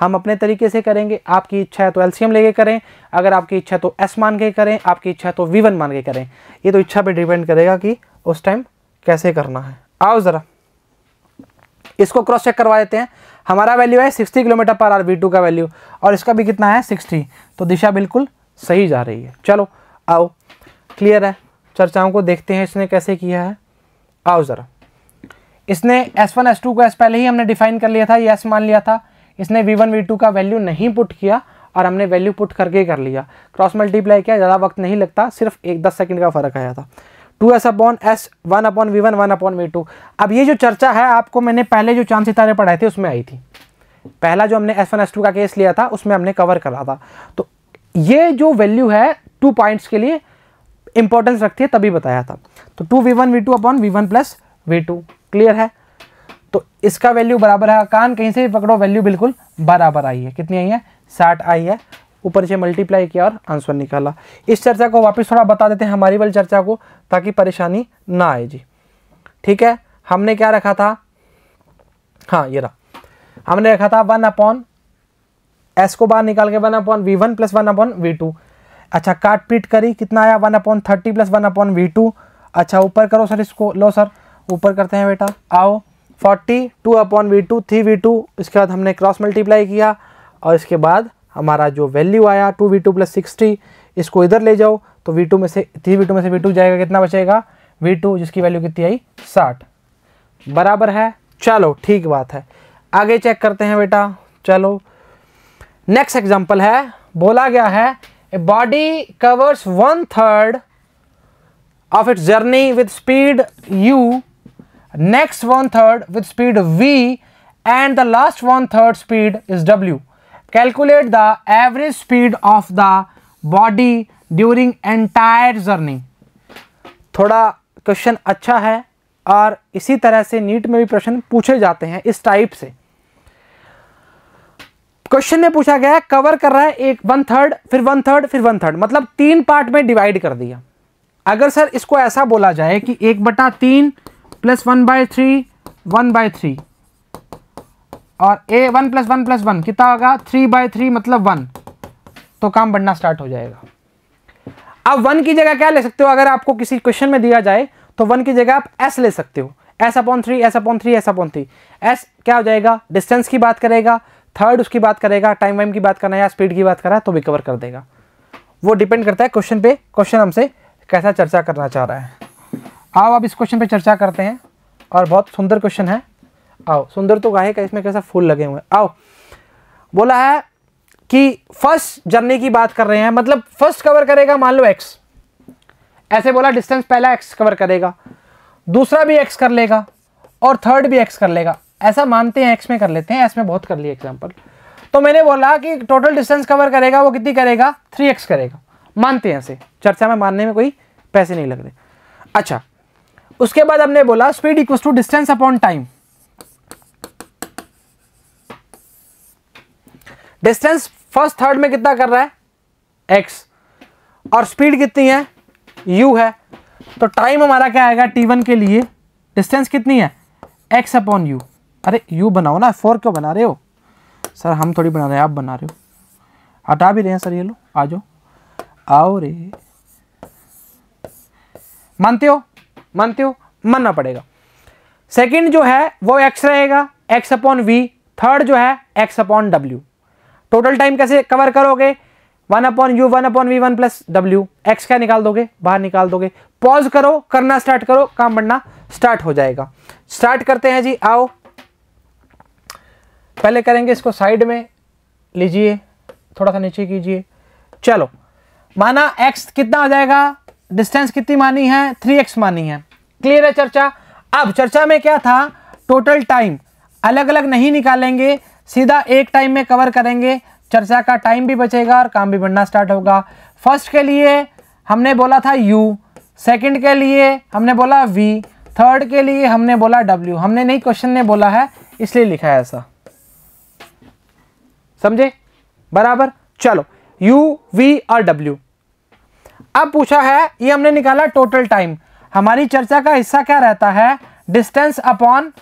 हम अपने तरीके से करेंगे आपकी इच्छा है तो एलसीएम लेके करें अगर आपकी इच्छा तो एस मान के करें आपकी इच्छा तो वी वन मान के करें ये तो इच्छा पर डिपेंड करेगा कि उस टाइम कैसे करना है आओ ज़रा इसको क्रॉस चेक करवा देते हैं हमारा वैल्यू है 60 kilometre per hour v two का वैल्यू और इसका भी कितना है 60 तो दिशा बिल्कुल सही जा रही है चलो आओ क्लियर है चर्चाओं को देखते हैं इसने कैसे किया है आओ ज़रा इसने S1 S2 को S पहले ही हमने डिफाइन कर लिया था यस मान लिया था इसने V1 V2 का वैल्यू नहीं पुट किया और हमने वैल्यू पुट करके कर लिया क्रॉस मल्टीप्लाई किया ज़्यादा वक्त नहीं लगता सिर्फ एक दस सेकंड का फ़र्क आया था two s upon s one upon we one one upon we two अब ये जो चर्चा है आपको मैंने पहले जो चांद सितारे पढ़ाए थे उसमें आई थी पहला जो हमने एस वन एस टू का केस लिया था उसमें हमने कवर करा था तो ये जो वैल्यू है टू पॉइंट्स के लिए इंपॉर्टेंस रखती है तभी बताया था तो two v one v two upon we one plus v two clear है तो इसका वैल्यू बराबर है कान कहीं से भी पकड़ो वैल्यू बिल्कुल बराबर आई है कितनी आई है साठ आई है ऊपर से मल्टीप्लाई किया और आंसर निकाला इस चर्चा को वापस थोड़ा बता देते हैं हमारी वाली चर्चा को ताकि परेशानी ना आए जी ठीक है हमने क्या रखा था हाँ ये रहा हमने रखा था वन अपॉन एस को बाहर निकाल के one upon we one plus one upon we two अच्छा काट पीट करी कितना आया one upon thirty plus one upon we two अच्छा ऊपर करो सर इसको लो सर ऊपर करते हैं बेटा आओ forty two upon we two three v two इसके बाद हमने क्रॉस मल्टीप्लाई किया और इसके बाद हमारा जो वैल्यू आया two v two plus sixty इसको इधर ले जाओ तो वी टू में से थ्री वी टू में से वी टू जाएगा कितना बचेगा वी टू जिसकी वैल्यू कितनी आई साठ बराबर है चलो ठीक बात है आगे चेक करते हैं बेटा चलो नेक्स्ट एग्जाम्पल है बोला गया है a body covers one third of its journey with speed u next one third with speed v and the last one third speed is डब्ल्यू calculate the average speed of the body during entire journey थोड़ा question अच्छा है और इसी तरह से NEET में भी प्रश्न पूछे जाते हैं इस टाइप से क्वेश्चन में पूछा गया है कवर कर रहा है एक वन थर्ड फिर वन थर्ड फिर वन थर्ड मतलब तीन पार्ट में डिवाइड कर दिया अगर सर इसको ऐसा बोला जाए कि एक बटा तीन plus one by three one by three और a one plus one plus one कितना होगा थ्री बाय थ्री मतलब वन तो काम बढ़ना स्टार्ट हो जाएगा अब वन की जगह क्या ले सकते हो अगर आपको किसी क्वेश्चन में दिया जाए तो वन की जगह आप एस ले सकते हो s upon three s upon three s upon three s क्या हो जाएगा डिस्टेंस की बात करेगा थर्ड उसकी बात करेगा टाइम वाइम की बात करना है या स्पीड की बात करा तो भी कवर कर देगा वो डिपेंड करता है क्वेश्चन पे क्वेश्चन हमसे कैसा चर्चा करना चाह रहा है आओ आप इस क्वेश्चन पे चर्चा करते हैं और बहुत सुंदर क्वेश्चन है आओ सुंदर तो गाहे का इसमें कैसा फूल लगे हुए हैं आओ बोला है कि फर्स्ट जर्नी की बात कर रहे हैं मतलब फर्स्ट कवर करेगा मान लो एक्स ऐसे बोला डिस्टेंस पहला एक्स कवर करेगा दूसरा भी एक्स कर लेगा और थर्ड भी एक्स कर लेगा ऐसा मानते हैं एक्स में कर लेते हैं एस में बहुत कर लिया एग्जाम्पल तो मैंने बोला कि टोटल डिस्टेंस कवर करेगा वो कितनी करेगा थ्री एक्स करेगा मानते हैं ऐसे चर्चा में मानने में कोई पैसे नहीं लग रहे अच्छा उसके बाद हमने बोला speed equal to distance upon time distance first third में कितना कर रहा है एक्स और स्पीड कितनी है यू है तो टाइम हमारा क्या आएगा टी वन के लिए डिस्टेंस कितनी है एक्स अपॉन यू अरे यू बनाओ ना फोर क्यों बना रहे हो सर हम थोड़ी बना रहे हैं आप बना रहे हो हटा भी रहे हैं सर ये लो आ जाओ आओ रे मानते हो मानते हो मानना पड़ेगा सेकंड जो है वो एक्स रहेगा एक्स अपॉन वी थर्ड जो है एक्स अपॉन डब्ल्यू टोटल टाइम कैसे कवर करोगे one upon u one upon we one plus डब्ल्यू एक्स क्या निकाल दोगे बाहर निकाल दोगे पॉज करो करना स्टार्ट करो काम बढ़ना स्टार्ट हो जाएगा स्टार्ट करते हैं जी आओ पहले करेंगे इसको साइड में लीजिए थोड़ा सा नीचे कीजिए चलो माना एक्स कितना हो जाएगा डिस्टेंस कितनी मानी है थ्री एक्स मानी है क्लियर है चर्चा अब चर्चा में क्या था टोटल टाइम अलग अलग नहीं निकालेंगे सीधा एक टाइम में कवर करेंगे चर्चा का टाइम भी बचेगा और काम भी बढ़ना स्टार्ट होगा फर्स्ट के लिए हमने बोला था यू सेकंड के लिए हमने बोला वी थर्ड के लिए हमने बोला डब्ल्यू हमने नहीं क्वेश्चन ने बोला है इसलिए लिखा है ऐसा समझे बराबर चलो यू वी और डब्ल्यू अब पूछा है ये हमने निकाला टोटल टाइम हमारी चर्चा का हिस्सा क्या रहता है distance upon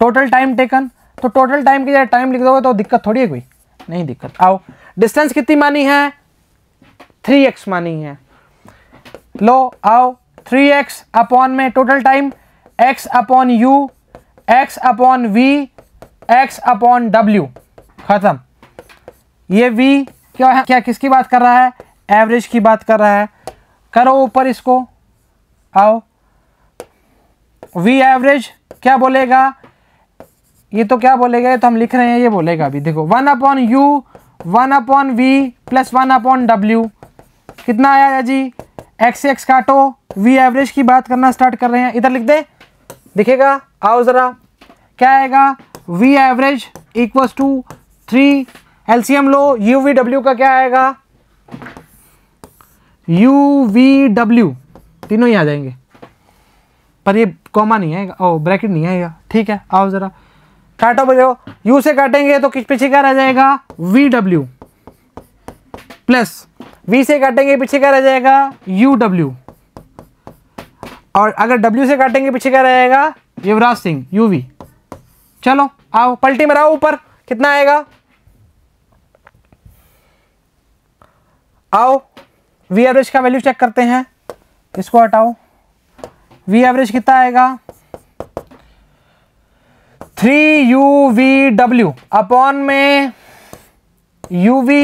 total time taken तो टोटल टाइम की जगह टाइम लिख दोगे तो दिक्कत थोड़ी है कोई नहीं दिक्कत आओ डिस्टेंस कितनी मानी है थ्री एक्स मानी है लो आओ थ्री एक्स अपॉन में total time x upon u x upon v x upon डब्ल्यू खत्म ये वी क्या है क्या किसकी बात कर रहा है एवरेज की बात कर रहा है करो ऊपर इसको आओ वी एवरेज क्या बोलेगा ये तो क्या बोलेगा ये तो हम लिख रहे हैं ये बोलेगा अभी देखो one upon u one upon v plus one upon डब्ल्यू कितना आया जी एक्स एक्स काटो वी एवरेज की बात करना स्टार्ट कर रहे हैं इधर लिख दे दिखेगा आओ ज़रा क्या आएगा v average equal to three LCM लो यू वी डब्ल्यू का क्या आएगा यू वी डब्ल्यू तीनों ही आ जाएंगे पर ये कॉमा नहीं आएगा ओ ब्रैकेट नहीं आएगा ठीक है आओ ज़रा काटो बोलो यू से काटेंगे तो किस पीछे क्या रह जाएगा वी डब्ल्यू प्लस वी से काटेंगे पीछे क्या रह जाएगा यू डब्ल्यू और अगर डब्ल्यू से काटेंगे पीछे क्या जाएगा युवराज सिंह यू वी चलो आओ पलटी मराओ ऊपर कितना आएगा आओ वी एवरेज का वैल्यू चेक करते हैं इसको हटाओ वी एवरेज कितना आएगा three U we W upon में U V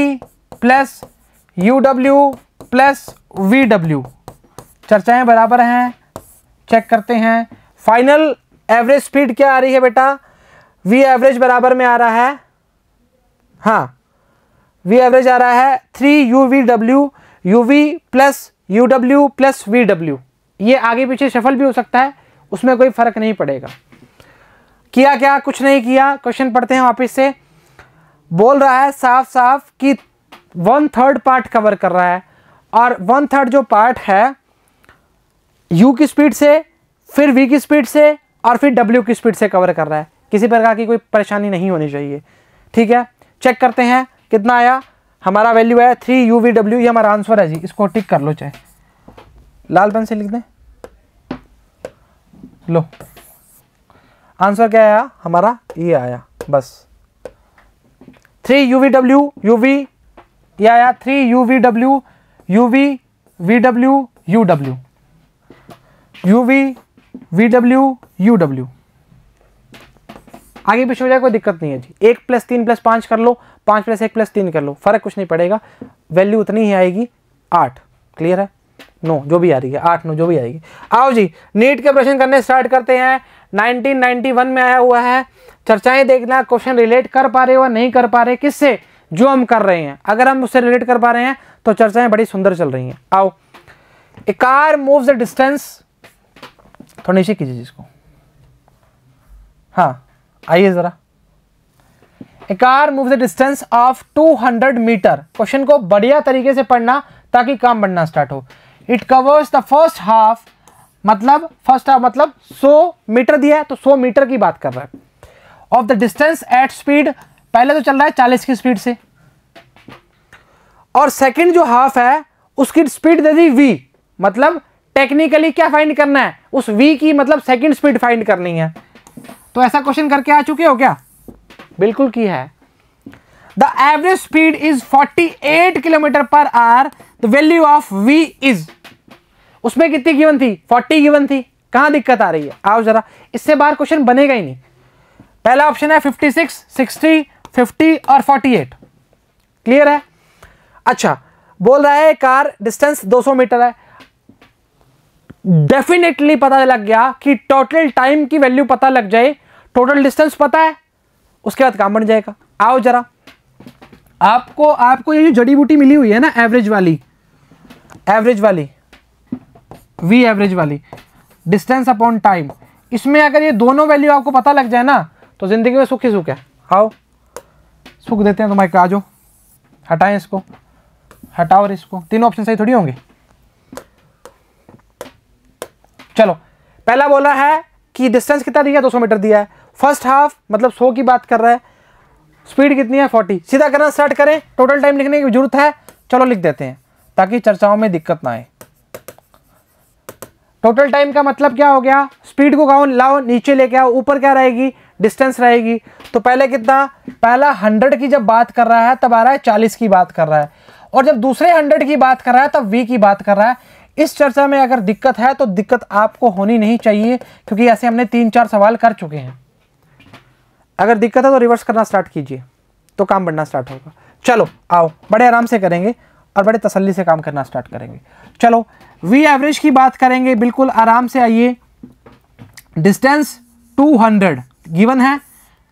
plus U W plus V W चर्चाएं बराबर हैं चेक करते हैं फाइनल एवरेज स्पीड क्या आ रही है बेटा वी एवरेज बराबर में आ रहा है हाँ वी एवरेज आ रहा है three U we W U V plus U W plus V W ये आगे पीछे सफल भी हो सकता है उसमें कोई फ़र्क नहीं पड़ेगा किया क्या कुछ नहीं किया क्वेश्चन पढ़ते हैं वापिस से बोल रहा है साफ साफ कि वन थर्ड पार्ट कवर कर रहा है और वन थर्ड जो पार्ट है यू की स्पीड से फिर वी की स्पीड से और फिर डब्ल्यू की स्पीड से कवर कर रहा है किसी प्रकार की कोई परेशानी नहीं होनी चाहिए ठीक है चेक करते हैं कितना आया हमारा वैल्यू है थ्री यू वी डब्ल्यू ये हमारा आंसर है जी इसको टिक कर लो चाहे लाल पेन से लिख दें लो आंसर क्या आया हमारा ये आया बस three U we W U V ये आया three U we W U V V W U W U V V W U W आगे पीछे हो जाए कोई दिक्कत नहीं है जी एक प्लस तीन प्लस पाँच कर लो पाँच प्लस एक प्लस तीन कर लो फर्क कुछ नहीं पड़ेगा वैल्यू उतनी ही आएगी आठ क्लियर है नो जो भी आ रही है आठ नो जो भी आएगी आओ जी नीट के प्रश्न करने स्टार्ट करते हैं नाइनटीन में आया हुआ है चर्चाएं देखना क्वेश्चन रिलेट कर पा रहे हो नहीं कर पा रहे किससे जो हम कर रहे हैं अगर हम उससे रिलेट कर पा रहे हैं तो चर्चाएं बड़ी सुंदर चल रही हैं आओ a car moves the distance थोड़ी नीचे कीजिए इसको हाँ आइए ज़रा a car move the distance of 200 metre question को बढ़िया तरीके से पढ़ना ताकि काम बनना स्टार्ट हो it covers the first half मतलब फर्स्ट हाफ मतलब 100 मीटर दिया है तो 100 मीटर की बात कर रहा है of the distance at speed पहले तो चल रहा है 40 की स्पीड से और सेकंड जो हाफ है उसकी स्पीड दे दी वी मतलब टेक्निकली क्या फाइंड करना है उस वी की मतलब सेकंड स्पीड फाइंड करनी है तो ऐसा क्वेश्चन करके आ चुके हो क्या बिल्कुल की है the average speed is 48 kilometre per hour the value of v is उसमें कितनी गिवन थी 40 गिवन थी कहां दिक्कत आ रही है आओ जरा इससे बाहर क्वेश्चन बनेगा ही नहीं पहला ऑप्शन है 56, 60, 50 और 48 क्लियर है अच्छा बोल रहा है कार डिस्टेंस 200 मीटर है डेफिनेटली पता लग गया कि टोटल टाइम की वैल्यू पता लग जाए टोटल डिस्टेंस पता है उसके बाद काम बन जाएगा आओ जरा आपको आपको ये जो जड़ी बूटी मिली हुई है ना एवरेज वाली एवरेज वाली वी एवरेज वाली डिस्टेंस अपॉन टाइम इसमें अगर ये दोनों वैल्यू आपको पता लग जाए ना तो ज़िंदगी में सुख ही सुख है आओ सुख देते हैं तुम्हारे आज हटाएं इसको हटाओ और इसको तीन ऑप्शन सही थोड़ी होंगे चलो पहला बोला है कि डिस्टेंस कितना दिया दो सौ मीटर दिया है फर्स्ट हाफ मतलब सो की बात कर रहा है स्पीड कितनी है फोर्टी सीधा करना स्टार्ट करें टोटल टाइम लिखने की जरूरत है चलो लिख देते हैं ताकि चर्चाओं में दिक्कत ना आए टोटल टाइम का मतलब क्या हो गया स्पीड को गाओ लाओ नीचे लेके आओ ऊपर क्या रहेगी डिस्टेंस रहेगी तो पहले कितना पहला हंड्रेड की जब बात कर रहा है तब आ रहा है चालीस की बात कर रहा है और जब दूसरे हंड्रेड की बात कर रहा है तब वी की बात कर रहा है इस चर्चा में अगर दिक्कत है तो दिक्कत आपको होनी नहीं चाहिए क्योंकि ऐसे हमने तीन चार सवाल कर चुके हैं अगर दिक्कत है तो रिवर्स करना स्टार्ट कीजिए तो काम बढ़ना स्टार्ट होगा चलो आओ बड़े आराम से करेंगे और बड़े तसल्ली से काम करना स्टार्ट करेंगे चलो वी एवरेज की बात करेंगे बिल्कुल आराम से आइए डिस्टेंस 200 गिवन है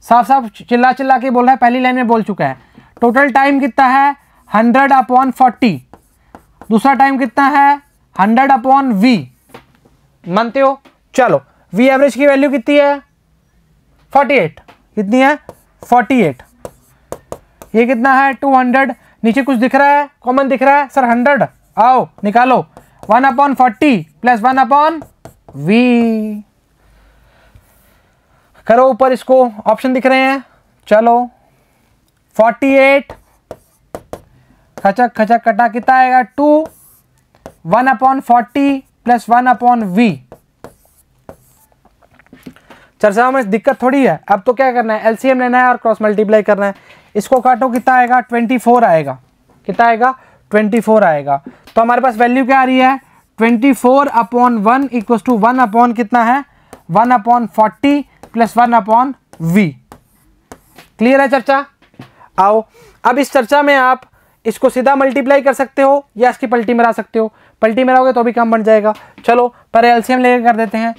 साफ साफ चिल्ला चिल्ला के बोल रहा है पहली लाइन में बोल चुका है टोटल टाइम कितना है 100 अपॉन 40 दूसरा टाइम कितना है हंड्रेड अपॉन वी मानते हो चलो वी एवरेज की वैल्यू कितनी है फोर्टी एट कितनी है फोर्टी एट ये कितना है टू हंड्रेड नीचे कुछ दिख रहा है कॉमन दिख रहा है सर हंड्रेड आओ निकालो one upon forty plus one upon v करो ऊपर इसको ऑप्शन दिख रहे हैं चलो फोर्टी एट खचक खचक कटा कितना आएगा two one upon forty plus one upon v चर्चा में दिक्कत थोड़ी है अब तो क्या करना है एलसीएम लेना है और क्रॉस मल्टीप्लाई करना है इसको काटो कितना आएगा ट्वेंटी फोर आएगा कितना आएगा ट्वेंटी फोर आएगा तो हमारे पास वैल्यू क्या आ रही है twenty four upon one equal to one upon कितना है one upon forty plus one upon v clear है चर्चा आओ अब इस चर्चा में आप इसको सीधा मल्टीप्लाई कर सकते हो या इसकी पल्टी मरा सकते हो पल्टी मराओगे तो भी काम बन जाएगा चलो पर एल्सियम लेकर कर देते हैं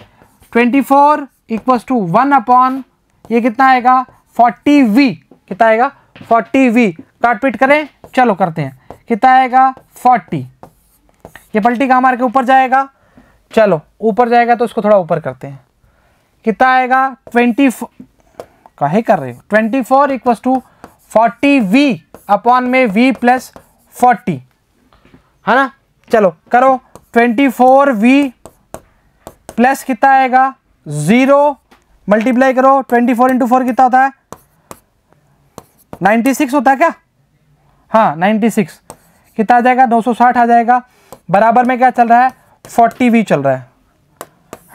twenty four equal to one upon ये कितना आएगा फोर्टी वी कितना आएगा फोर्टी वी काटपीट करें चलो करते हैं कितना आएगा फोर्टी ये पल्टी का हमारे ऊपर जाएगा चलो ऊपर जाएगा तो इसको थोड़ा ऊपर करते हैं कितना आएगा ट्वेंटी काहे कर रहे हो twenty four equals to forty v upon में वी प्लस फोर्टी है ना चलो करो ट्वेंटी फोर वी प्लस कितना आएगा ज़ीरो मल्टीप्लाई करो ट्वेंटी फोर इंटू फोर कितना होता है नाइन्टी सिक्स होता है क्या हाँ नाइन्टी सिक्स कितना आ जाएगा दो सौ साठ आ जाएगा बराबर में क्या चल रहा है फोर्टी वी चल रहा है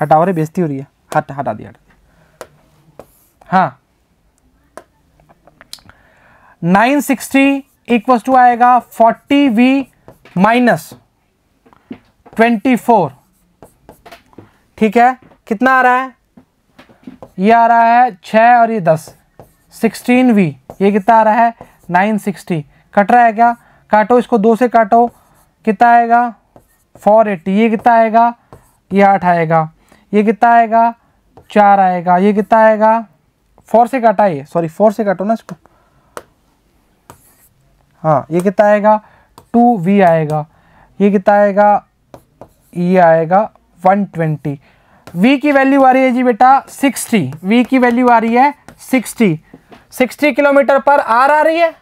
हटाओ रही बेजती हो रही है हट हटा दिया हटा दिया हाँ नाइन सिक्सटी इक्व टू आएगा forty v minus twenty four ठीक है कितना आ रहा है ये आ रहा है छः और ये दस सिक्सटीन वी ये कितना आ रहा है नाइन सिक्सटी कट रहा है क्या काटो इसको दो से काटो कितना आएगा फोर एट्टी ये कितना आएगा ये आठ आएगा ये कितना आएगा चार आएगा ये कितना आएगा फोर से काटा ये सॉरी फोर से काटो ना इसको हाँ ये कितना आएगा टू वी आएगा ये कितना आएगा ये e आएगा वन ट्वेंटी वी की वैल्यू आ रही है जी बेटा सिक्सटी वी की वैल्यू आ रही है sixty sixty kilometre per hour आ रही है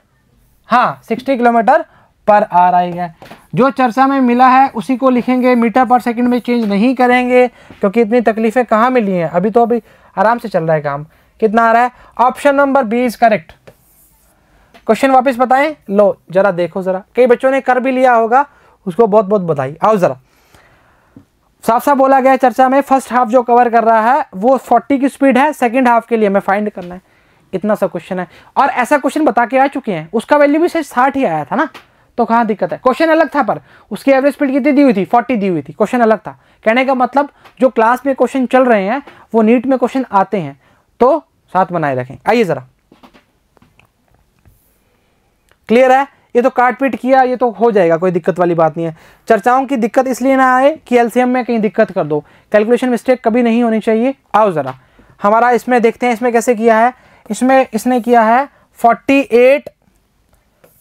हाँ सिक्सटी किलोमीटर पर आर आई है जो चर्चा में मिला है उसी को लिखेंगे मीटर पर सेकंड में चेंज नहीं करेंगे क्योंकि इतनी तकलीफ़ें कहाँ मिली हैं अभी तो अभी आराम से चल रहा है काम कितना आ रहा है option number B is correct question वापस बताएं लो जरा देखो जरा कई बच्चों ने कर भी लिया होगा उसको बहुत बहुत बधाई आओ जरा साफ साफ बोला गया चर्चा में फर्स्ट हाफ जो कवर कर रहा है वो 40 की स्पीड है सेकंड हाफ के लिए हमें फाइंड करना है इतना सा क्वेश्चन है और ऐसा क्वेश्चन बता के आ चुके हैं उसका वैल्यू भी सिर्फ साठ ही आया था ना तो कहाँ दिक्कत है क्वेश्चन अलग था पर उसकी एवरेज स्पीड कितनी दी हुई थी फोर्टी दी हुई थी क्वेश्चन अलग था कहने का मतलब जो क्लास में क्वेश्चन चल रहे हैं वो नीट में क्वेश्चन आते हैं तो साथ बनाए रखें आइए ज़रा क्लियर है ये तो काट पीट किया ये तो हो जाएगा कोई दिक्कत वाली बात नहीं है चर्चाओं की दिक्कत इसलिए ना आए कि एलसीएम में कहीं दिक्कत कर दो कैलकुलेशन मिस्टेक कभी नहीं होनी चाहिए आओ ज़रा हमारा इसमें देखते हैं इसमें कैसे किया है इसमें इसने किया है forty eight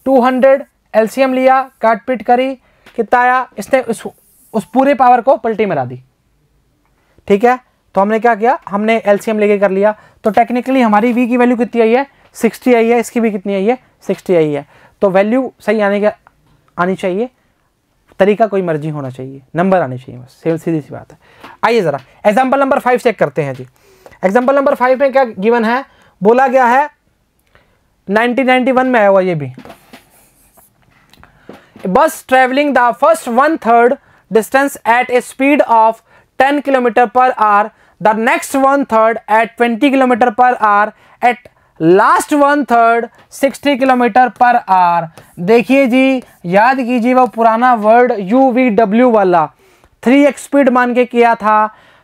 two hundred LCM लिया काट पीट करी कितना आया इसने उस उस पूरे पावर को पलटी मरा दी ठीक है तो हमने क्या किया हमने एल्सीयम लेके कर लिया तो टेक्निकली हमारी वी की वैल्यू कितनी आई है सिक्सटी आई है इसकी भी कितनी आई है सिक्सटी आई है तो वैल्यू सही आने का आनी चाहिए तरीका कोई मर्जी होना चाहिए नंबर आने चाहिए बस सेम सीधी सी बात है आइए ज़रा एग्जाम्पल नंबर फाइव चेक करते हैं जी एग्जाम्पल नंबर फाइव में क्या गिवन है बोला गया है 1991 में आया हुआ ये भी bus travelling the first one third distance at a speed of 10 kilometre per hour the next one third at 20 kilometre per hour at last one third 60 kilometre per hour देखिए जी याद कीजिए वो पुराना वर्ड यू वी डब्ल्यू वाला three x speed मान के किया था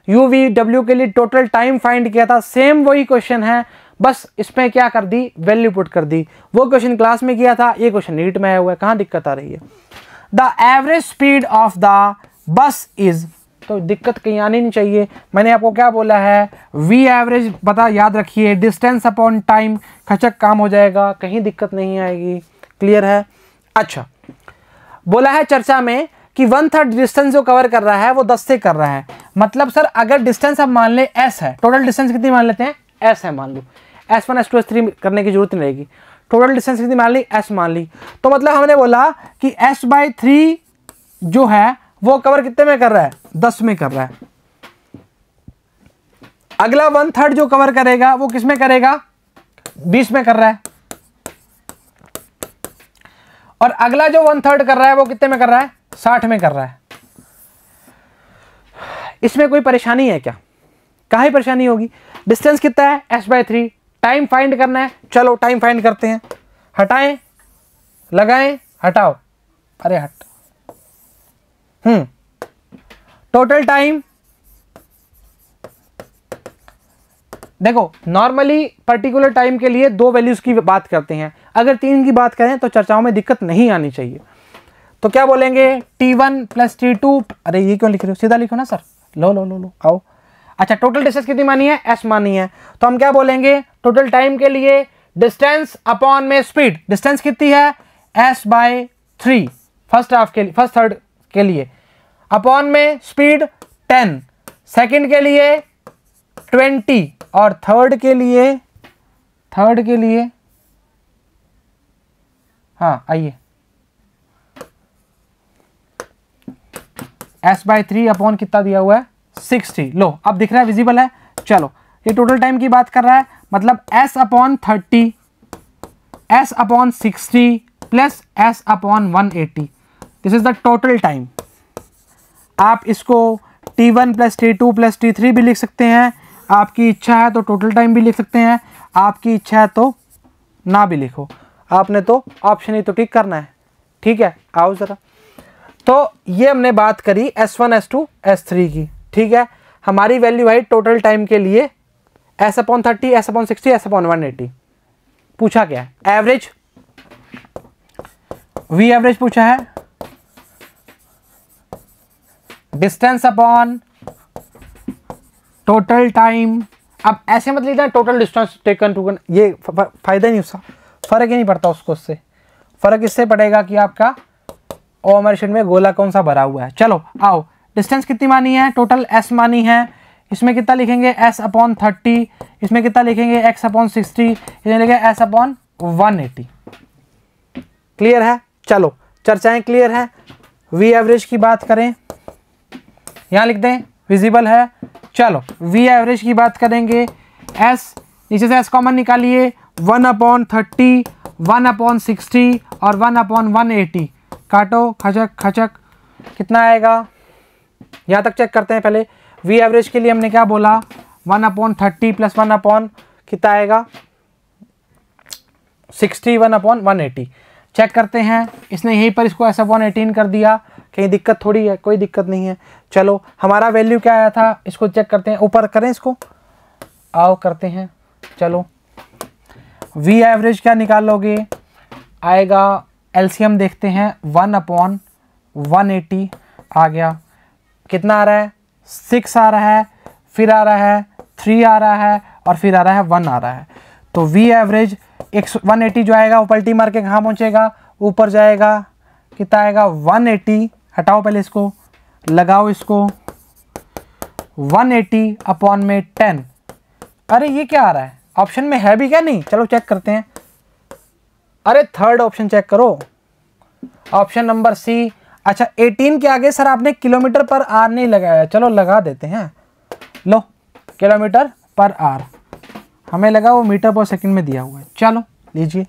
यू वी डब्ल्यू के लिए टोटल टाइम फाइंड किया था सेम वही क्वेश्चन है बस इसमें क्या कर दी वैल्यू पुट कर दी वो क्वेश्चन क्लास में किया था ये क्वेश्चन नीट में आया हुआ है कहाँ दिक्कत आ रही है the average speed of the bus is तो दिक्कत कहीं आनी नहीं चाहिए मैंने आपको क्या बोला है वी एवरेज पता याद रखिए डिस्टेंस अपॉन टाइम खचक काम हो जाएगा कहीं दिक्कत नहीं आएगी क्लियर है अच्छा बोला है चर्चा में कि वन थर्ड डिस्टेंस जो कवर कर रहा है वो दस से कर रहा है मतलब सर अगर डिस्टेंस आप मान लें एस है टोटल डिस्टेंस कितनी मान लेते हैं एस है मान लो s one S two S three करने की जरूरत नहीं रहेगी टोटल डिस्टेंस कितनी मान ली एस मान ली तो मतलब हमने बोला कि एस बाई थ्री जो है वो कवर कितने में कर रहा है दस में कर रहा है अगला वन थर्ड जो कवर करेगा वो किस में करेगा बीस में कर रहा है और अगला जो वन थर्ड कर रहा है वो कितने में कर रहा है साठ में कर रहा है इसमें कोई परेशानी है क्या कहा परेशानी होगी डिस्टेंस कितना है s by three time find करना है चलो टाइम फाइंड करते हैं हटाएं लगाएं हटाओ अरे हट हम्म टोटल टाइम देखो नॉर्मली पर्टिकुलर टाइम के लिए दो वैल्यूज़ की बात करते हैं अगर तीन की बात करें तो चर्चाओं में दिक्कत नहीं आनी चाहिए तो क्या बोलेंगे t one plus t two अरे ये क्यों लिख रहे हो सीधा लिखो ना सर लो लो लो लो आओ अच्छा टोटल डिस्टेंस कितनी मानी है एस मानी है तो हम क्या बोलेंगे टोटल टाइम के लिए डिस्टेंस अपॉन में स्पीड डिस्टेंस कितनी है s by three first half के लिए फर्स्ट थर्ड के लिए अपॉन में स्पीड टेन सेकंड के लिए ट्वेंटी और थर्ड के लिए थर्ड के लिए हाँ आइए एस बाय थ्री अपॉन कितना दिया हुआ है सिक्सटी लो अब दिख रहा है विजिबल है चलो ये टोटल टाइम की बात कर रहा है मतलब s upon thirty s upon sixty plus s upon one eighty this is the total time आप इसको t one plus t two plus t three भी लिख सकते हैं आपकी इच्छा है तो टोटल टाइम भी लिख सकते हैं आपकी इच्छा है तो ना भी लिखो आपने तो ऑप्शन ही तो टिक करना है ठीक है आओ ज़रा तो ये हमने बात करी s one S two S three की ठीक है हमारी वैल्यू है टोटल टाइम के लिए s upon thirty s upon sixty s upon one eighty पूछा क्या है एवरेज वी एवरेज पूछा है डिस्टेंस अपॉन टोटल टाइम अब ऐसे मत लीजिए टोटल डिस्टेंस टेकन टू ये फायदा नहीं उसका फ़र्क ही नहीं पड़ता उसको उससे फ़र्क इससे पड़ेगा कि आपका ओमर में गोला कौन सा भरा हुआ है चलो आओ डिस्टेंस कितनी मानी है टोटल एस मानी है इसमें कितना लिखेंगे एस अपॉन थर्टी इसमें कितना लिखेंगे एक्स अपॉन सिक्सटी इसमें लिखेंगे s upon one eighty clear है चलो चर्चाएं क्लियर है वी एवरेज की बात करें यहाँ लिख दें विजिबल है चलो वी एवरेज की बात करेंगे एस नीचे से एस कॉमन निकालिए one upon thirty one upon sixty और वन अपॉन वन एटी काटो खचक खचक कितना आएगा यहाँ तक चेक करते हैं पहले वी एवरेज के लिए हमने क्या बोला one upon thirty plus one upon कितना आएगा sixty one upon one eighty check करते हैं इसने यहीं पर इसको एस अपॉन एटीन कर दिया कहीं दिक्कत थोड़ी है कोई दिक्कत नहीं है चलो हमारा वैल्यू क्या आया था इसको चेक करते हैं ऊपर करें इसको आओ करते हैं चलो वी एवरेज क्या निकाल लोगे आएगा एलसीएम देखते हैं वन अपॉन वन एटी आ गया कितना आ रहा है सिक्स आ रहा है फिर आ रहा है थ्री आ रहा है और फिर आ रहा है वन आ रहा है तो वी एवरेज एक वन एटी जो आएगा वो पल्टी मार के कहाँ पहुँचेगा ऊपर जाएगा कितना आएगा वन एटी हटाओ पहले इसको लगाओ इसको 180 एटी अपॉन में टेन अरे ये क्या आ रहा है ऑप्शन में है भी क्या नहीं चलो चेक करते हैं अरे थर्ड ऑप्शन चेक करो ऑप्शन नंबर सी अच्छा 18 के आगे सर आपने किलोमीटर पर आर नहीं लगाया चलो लगा देते हैं लो किलोमीटर पर आर हमें लगा वो मीटर पर सेकंड में दिया हुआ है चलो लीजिए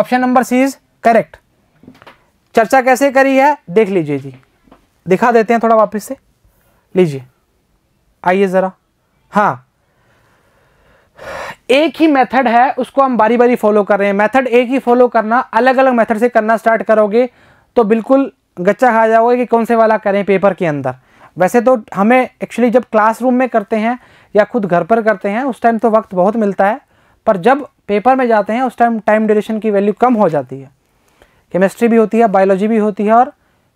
option number C is correct चर्चा कैसे करी है देख लीजिए जी दिखा देते हैं थोड़ा वापस से लीजिए आइए ज़रा हाँ एक ही मेथड है उसको हम बारी बारी फॉलो कर रहे हैं मेथड एक ही फॉलो करना अलग अलग मेथड से करना स्टार्ट करोगे तो बिल्कुल गच्चा खा जाओगे कि कौन से वाला करें पेपर के अंदर वैसे तो हमें एक्चुअली जब क्लासरूम में करते हैं या खुद घर पर करते हैं उस टाइम तो वक्त बहुत मिलता है पर जब पेपर में जाते हैं उस टाइम टाइम ड्यूरेशन की वैल्यू कम हो जाती है केमिस्ट्री भी होती है बायोलॉजी भी होती है और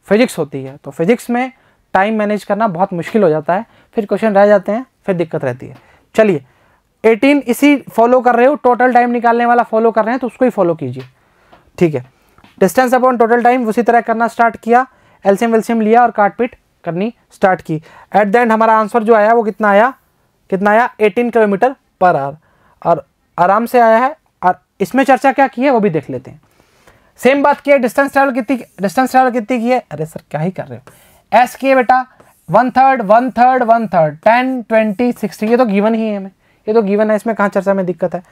फिजिक्स होती है तो फिजिक्स में टाइम मैनेज करना बहुत मुश्किल हो जाता है फिर क्वेश्चन रह जाते हैं फिर दिक्कत रहती है चलिए 18 इसी फॉलो कर रहे हो टोटल टाइम निकालने वाला फॉलो कर रहे हैं तो उसको ही फॉलो कीजिए ठीक है डिस्टेंस अपॉन टोटल टाइम उसी तरह करना स्टार्ट किया एल्सियम वेल्सियम लिया और काटपीट करनी स्टार्ट की एट द एंड हमारा आंसर जो आया वो कितना आया कितना आया एटीन किलोमीटर पर आवर और आराम से आया है और इसमें चर्चा क्या की है वो भी देख लेते हैं सेम बात की है डिस्टेंस ट्रैवल कितनी डिस्टेंस ट्रैवल कितनी की है अरे सर क्या ही कर रहे हो एस की है बेटा one third one third one third ten twenty sixty ये तो गिवन ही है हमें ये तो गिवन है इसमें कहाँ चर्चा में दिक्कत है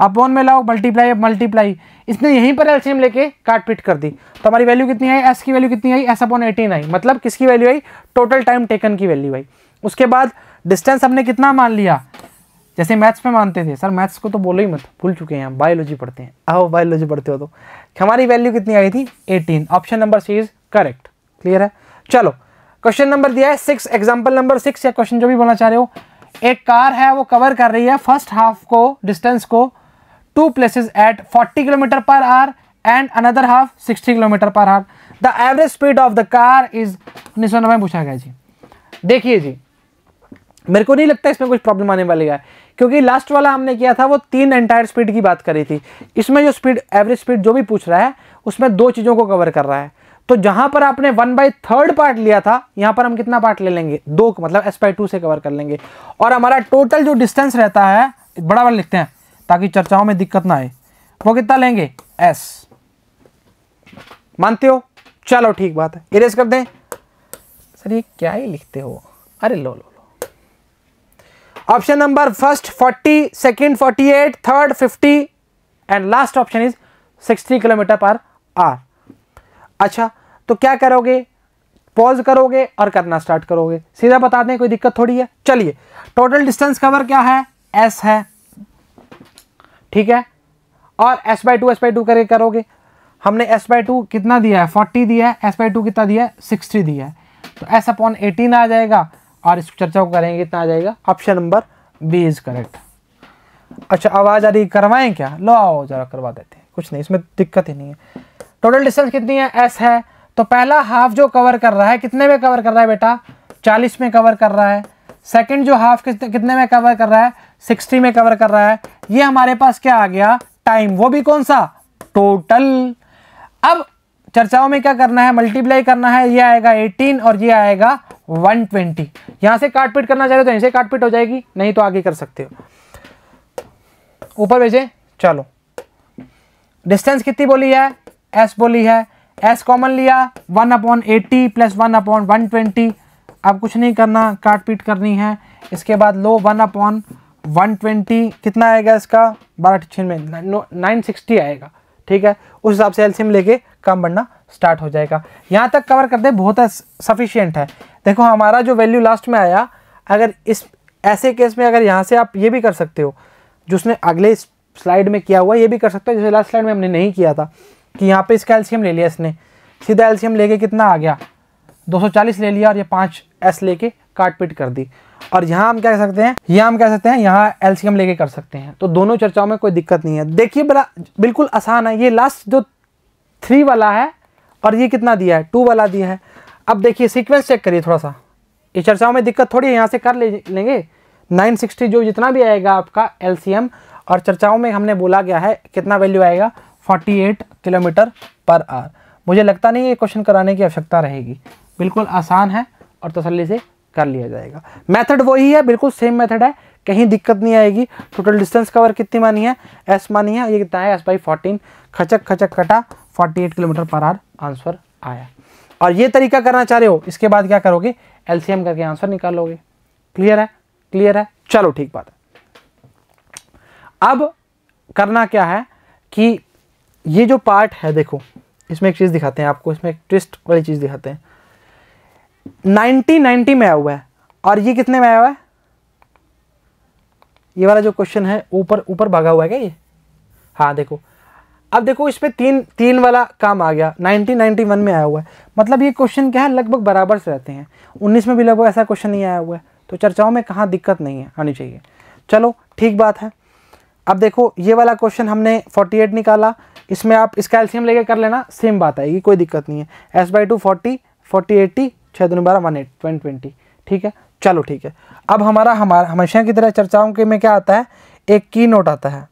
आप वन में लाओ मल्टीप्लाई मल्टीप्लाई इसने यहीं पर एलसीएम लेके काट पीट कर दी तो हमारी वैल्यू कितनी आई एस की वैल्यू कितनी आई एस अपॉन एटीन आई मतलब किसकी वैल्यू आई टोटल टाइम टेकन की वैल्यू आई उसके बाद डिस्टेंस हमने कितना मान लिया जैसे मैथ्स में मानते थे सर मैथ्स को तो बोलो ही मत भूल चुके हैं हम बायोलॉजी पढ़ते हैं आओ बायोलॉजी पढ़ते हो तो हमारी वैल्यू कितनी आई थी 18 option number C is correct clear है चलो क्वेश्चन नंबर दिया है सिक्स एग्जाम्पल नंबर सिक्स या क्वेश्चन जो भी बोलना चाह रहे हो एक कार है वो कवर कर रही है फर्स्ट हाफ को डिस्टेंस को two places at 40 kilometre per hour and another half 60 kilometre per hour the average speed of the car is उन्नीस पूछा गया जी देखिए जी मेरे को नहीं लगता इसमें कुछ प्रॉब्लम आने वाली है क्योंकि लास्ट वाला हमने किया था वो तीन एंटायर स्पीड की बात करी थी इसमें जो स्पीड एवरेज स्पीड जो भी पूछ रहा है उसमें दो चीज़ों को कवर कर रहा है तो जहां पर आपने वन बाई थर्ड पार्ट लिया था यहां पर हम कितना पार्ट ले लेंगे दो मतलब एस बाई टू से कवर कर लेंगे और हमारा टोटल जो डिस्टेंस रहता है बड़ा बड़ा लिखते हैं ताकि चर्चाओं में दिक्कत ना आए वो कितना लेंगे एस मानते हो चलो ठीक बात है इरेज कर दें सर ये क्या ही लिखते हो अरे लो लो option number first 40 second 48 third 50 and last option is 60 kilometre per hour अच्छा तो क्या करोगे पॉज करोगे और करना स्टार्ट करोगे सीधा बता दें कोई दिक्कत थोड़ी है चलिए टोटल डिस्टेंस कवर क्या है एस है ठीक है और s by two s by two करके करोगे हमने एस बाई टू कितना दिया है फोर्टी दिया है एस बाई टू कितना दिया है सिक्सटी दिया है तो एस अपॉन एटीन आ जाएगा और इस चर्चा को करेंगे कितना आ जाएगा option number B is correct अच्छा आवाज़ आ रही करवाएं क्या लो आओ ज़रा करवा देते हैं कुछ नहीं इसमें दिक्कत ही नहीं है टोटल डिस्टेंस कितनी है एस है तो पहला हाफ जो कवर कर रहा है कितने में कवर कर रहा है बेटा चालीस में कवर कर रहा है सेकंड जो हाफ कितने में कवर कर रहा है सिक्सटी में कवर कर रहा है ये हमारे पास क्या आ गया टाइम वो भी कौन सा टोटल अब चर्चाओं में क्या करना है मल्टीप्लाई करना है ये आएगा 18 और ये आएगा वन ट्वेंटी यहां से काटपीट करना चाहते हो तो यहीं से काटपीट हो जाएगी नहीं तो आगे कर सकते हो ऊपर भेजे चलो डिस्टेंस कितनी बोली है एस बोली है एस कॉमन लिया one upon eighty plus one upon one twenty अब कुछ नहीं करना काटपीट करनी है इसके बाद लो वन अपॉन वन ट्वेंटी कितना आएगा इसका बारह छः में नाइन सिक्सटी आएगा ठीक है उस हिसाब से एलसीएम लेके काम बढ़ना स्टार्ट हो जाएगा यहाँ तक कवर कर दे बहुत सफिशियंट है देखो हमारा जो वैल्यू लास्ट में आया अगर इस ऐसे केस में अगर यहाँ से आप ये भी कर सकते हो जो उसने अगले स्लाइड में किया हुआ ये भी कर सकते हो जैसे लास्ट स्लाइड में हमने नहीं किया था कि यहाँ पे इसका एल्शियम ले लिया इसने सीधा एल्शियम लेके कितना आ गया 240 ले लिया और ये पाँच एस लेके काट पिट कर दी और यहाँ हम कह सकते हैं यहाँ हम कह सकते हैं यहाँ एल्शियम लेके कर सकते हैं तो दोनों चर्चाओं में कोई दिक्कत नहीं है देखिए बड़ा बिल्कुल आसान है ये लास्ट जो थ्री वाला है और ये कितना दिया है टू वाला दिया है अब देखिए सीक्वेंस चेक करिए थोड़ा सा ये चर्चाओं में दिक्कत थोड़ी है यहाँ से कर ले लेंगे 960 जो जितना भी आएगा आपका एल और चर्चाओं में हमने बोला गया है कितना वैल्यू आएगा 48 किलोमीटर पर आर मुझे लगता नहीं ये क्वेश्चन कराने की आवश्यकता रहेगी बिल्कुल आसान है और तसली से कर लिया जाएगा मेथड वही है बिल्कुल सेम मेथड है कहीं दिक्कत नहीं आएगी टोटल डिस्टेंस कवर कितनी मानी है एस मानी है ये कितना है एस बाई फोर्टीन खचक खचक कटा 48 किलोमीटर पर आर आंसर आया और ये तरीका करना चाह रहे हो इसके बाद क्या करोगे एलसीएम करके आंसर निकालोगे क्लियर है क्लियर है चलो ठीक बात है अब करना क्या है कि ये जो पार्ट है देखो इसमें एक चीज़ दिखाते हैं आपको इसमें एक ट्विस्ट वाली चीज़ दिखाते हैं नाइनटीन नाइनटी में आया हुआ है और ये कितने में आया हुआ है ये वाला जो क्वेश्चन है ऊपर ऊपर भागा हुआ है क्या ये हाँ देखो अब देखो इस पर तीन तीन वाला काम आ गया 1991 में आया हुआ है मतलब ये क्वेश्चन क्या है लगभग बराबर से रहते हैं 19 में भी लगभग ऐसा क्वेश्चन नहीं आया हुआ है तो चर्चाओं में कहाँ दिक्कत नहीं है आनी चाहिए चलो ठीक बात है अब देखो ये वाला क्वेश्चन हमने 48 निकाला इसमें आप इसका एल्सियम लेके कर लेना सेम बात आएगी कोई दिक्कत नहीं है s by two forty forty eighty छः दो बारह वन एट वन ट्वेंटी ठीक है चलो ठीक है अब हमारा हमारा हमेशा की तरह चर्चाओं के में क्या आता है एक की नोट आता है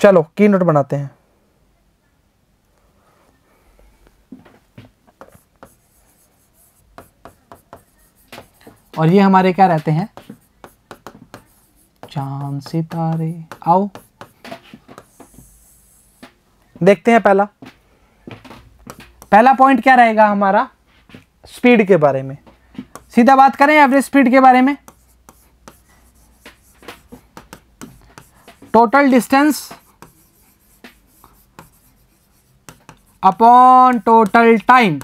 चलो की नोट बनाते हैं और ये हमारे क्या रहते हैं चांद सितारे आओ देखते हैं पहला पहला पॉइंट क्या रहेगा हमारा स्पीड के बारे में सीधा बात करें एवरेज स्पीड के बारे में total distance upon total time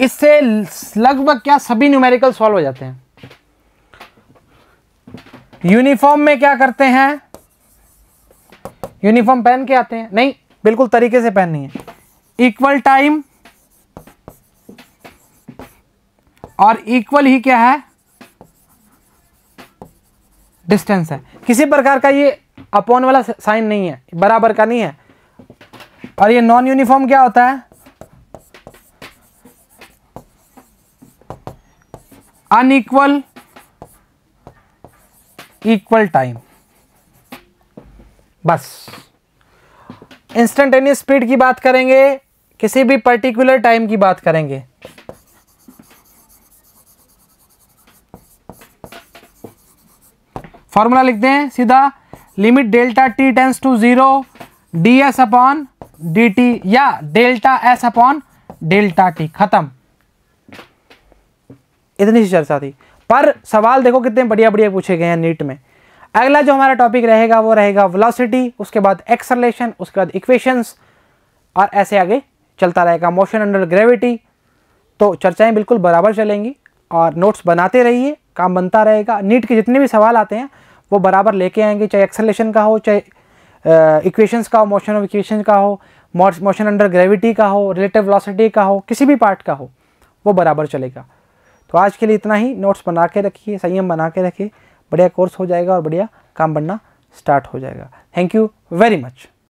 इससे लगभग क्या सभी न्यूमेरिकल सॉल्व हो जाते हैं यूनिफॉर्म में क्या करते हैं यूनिफॉर्म पहन के आते हैं नहीं बिल्कुल तरीके से पहननी है इक्वल टाइम और इक्वल ही क्या है डिस्टेंस है किसी प्रकार का ये अपॉन वाला साइन नहीं है बराबर का नहीं है और ये नॉन यूनिफॉर्म क्या होता है अनइक्वल इक्वल टाइम बस इंस्टेंटेनियस स्पीड की बात करेंगे किसी भी पर्टिकुलर टाइम की बात करेंगे फॉर्मूला लिखते हैं सीधा limit delta t tends to zero d s upon d t या delta S upon delta t खत्म इतनी सी चर्चा थी पर सवाल देखो कितने बढ़िया बढ़िया पूछे गए हैं नीट में अगला जो हमारा टॉपिक रहेगा वो रहेगा वेलोसिटी उसके बाद एक्सलेशन उसके बाद इक्वेशंस और ऐसे आगे चलता रहेगा मोशन अंडर ग्रेविटी तो चर्चाएं बिल्कुल बराबर चलेंगी और नोट्स बनाते रहिए काम बनता रहेगा नीट के जितने भी सवाल आते हैं वो बराबर लेके आएंगे चाहे एक्सेलेशन का हो चाहे इक्वेशंस का हो मोशन ऑफ इक्वेशन का हो मोशन अंडर ग्रेविटी का हो रिलेटिव वेलोसिटी का हो किसी भी पार्ट का हो वो बराबर चलेगा तो आज के लिए इतना ही नोट्स बना के रखिए संयम बना के रखिए बढ़िया कोर्स हो जाएगा और बढ़िया काम बनना स्टार्ट हो जाएगा थैंक यू वेरी मच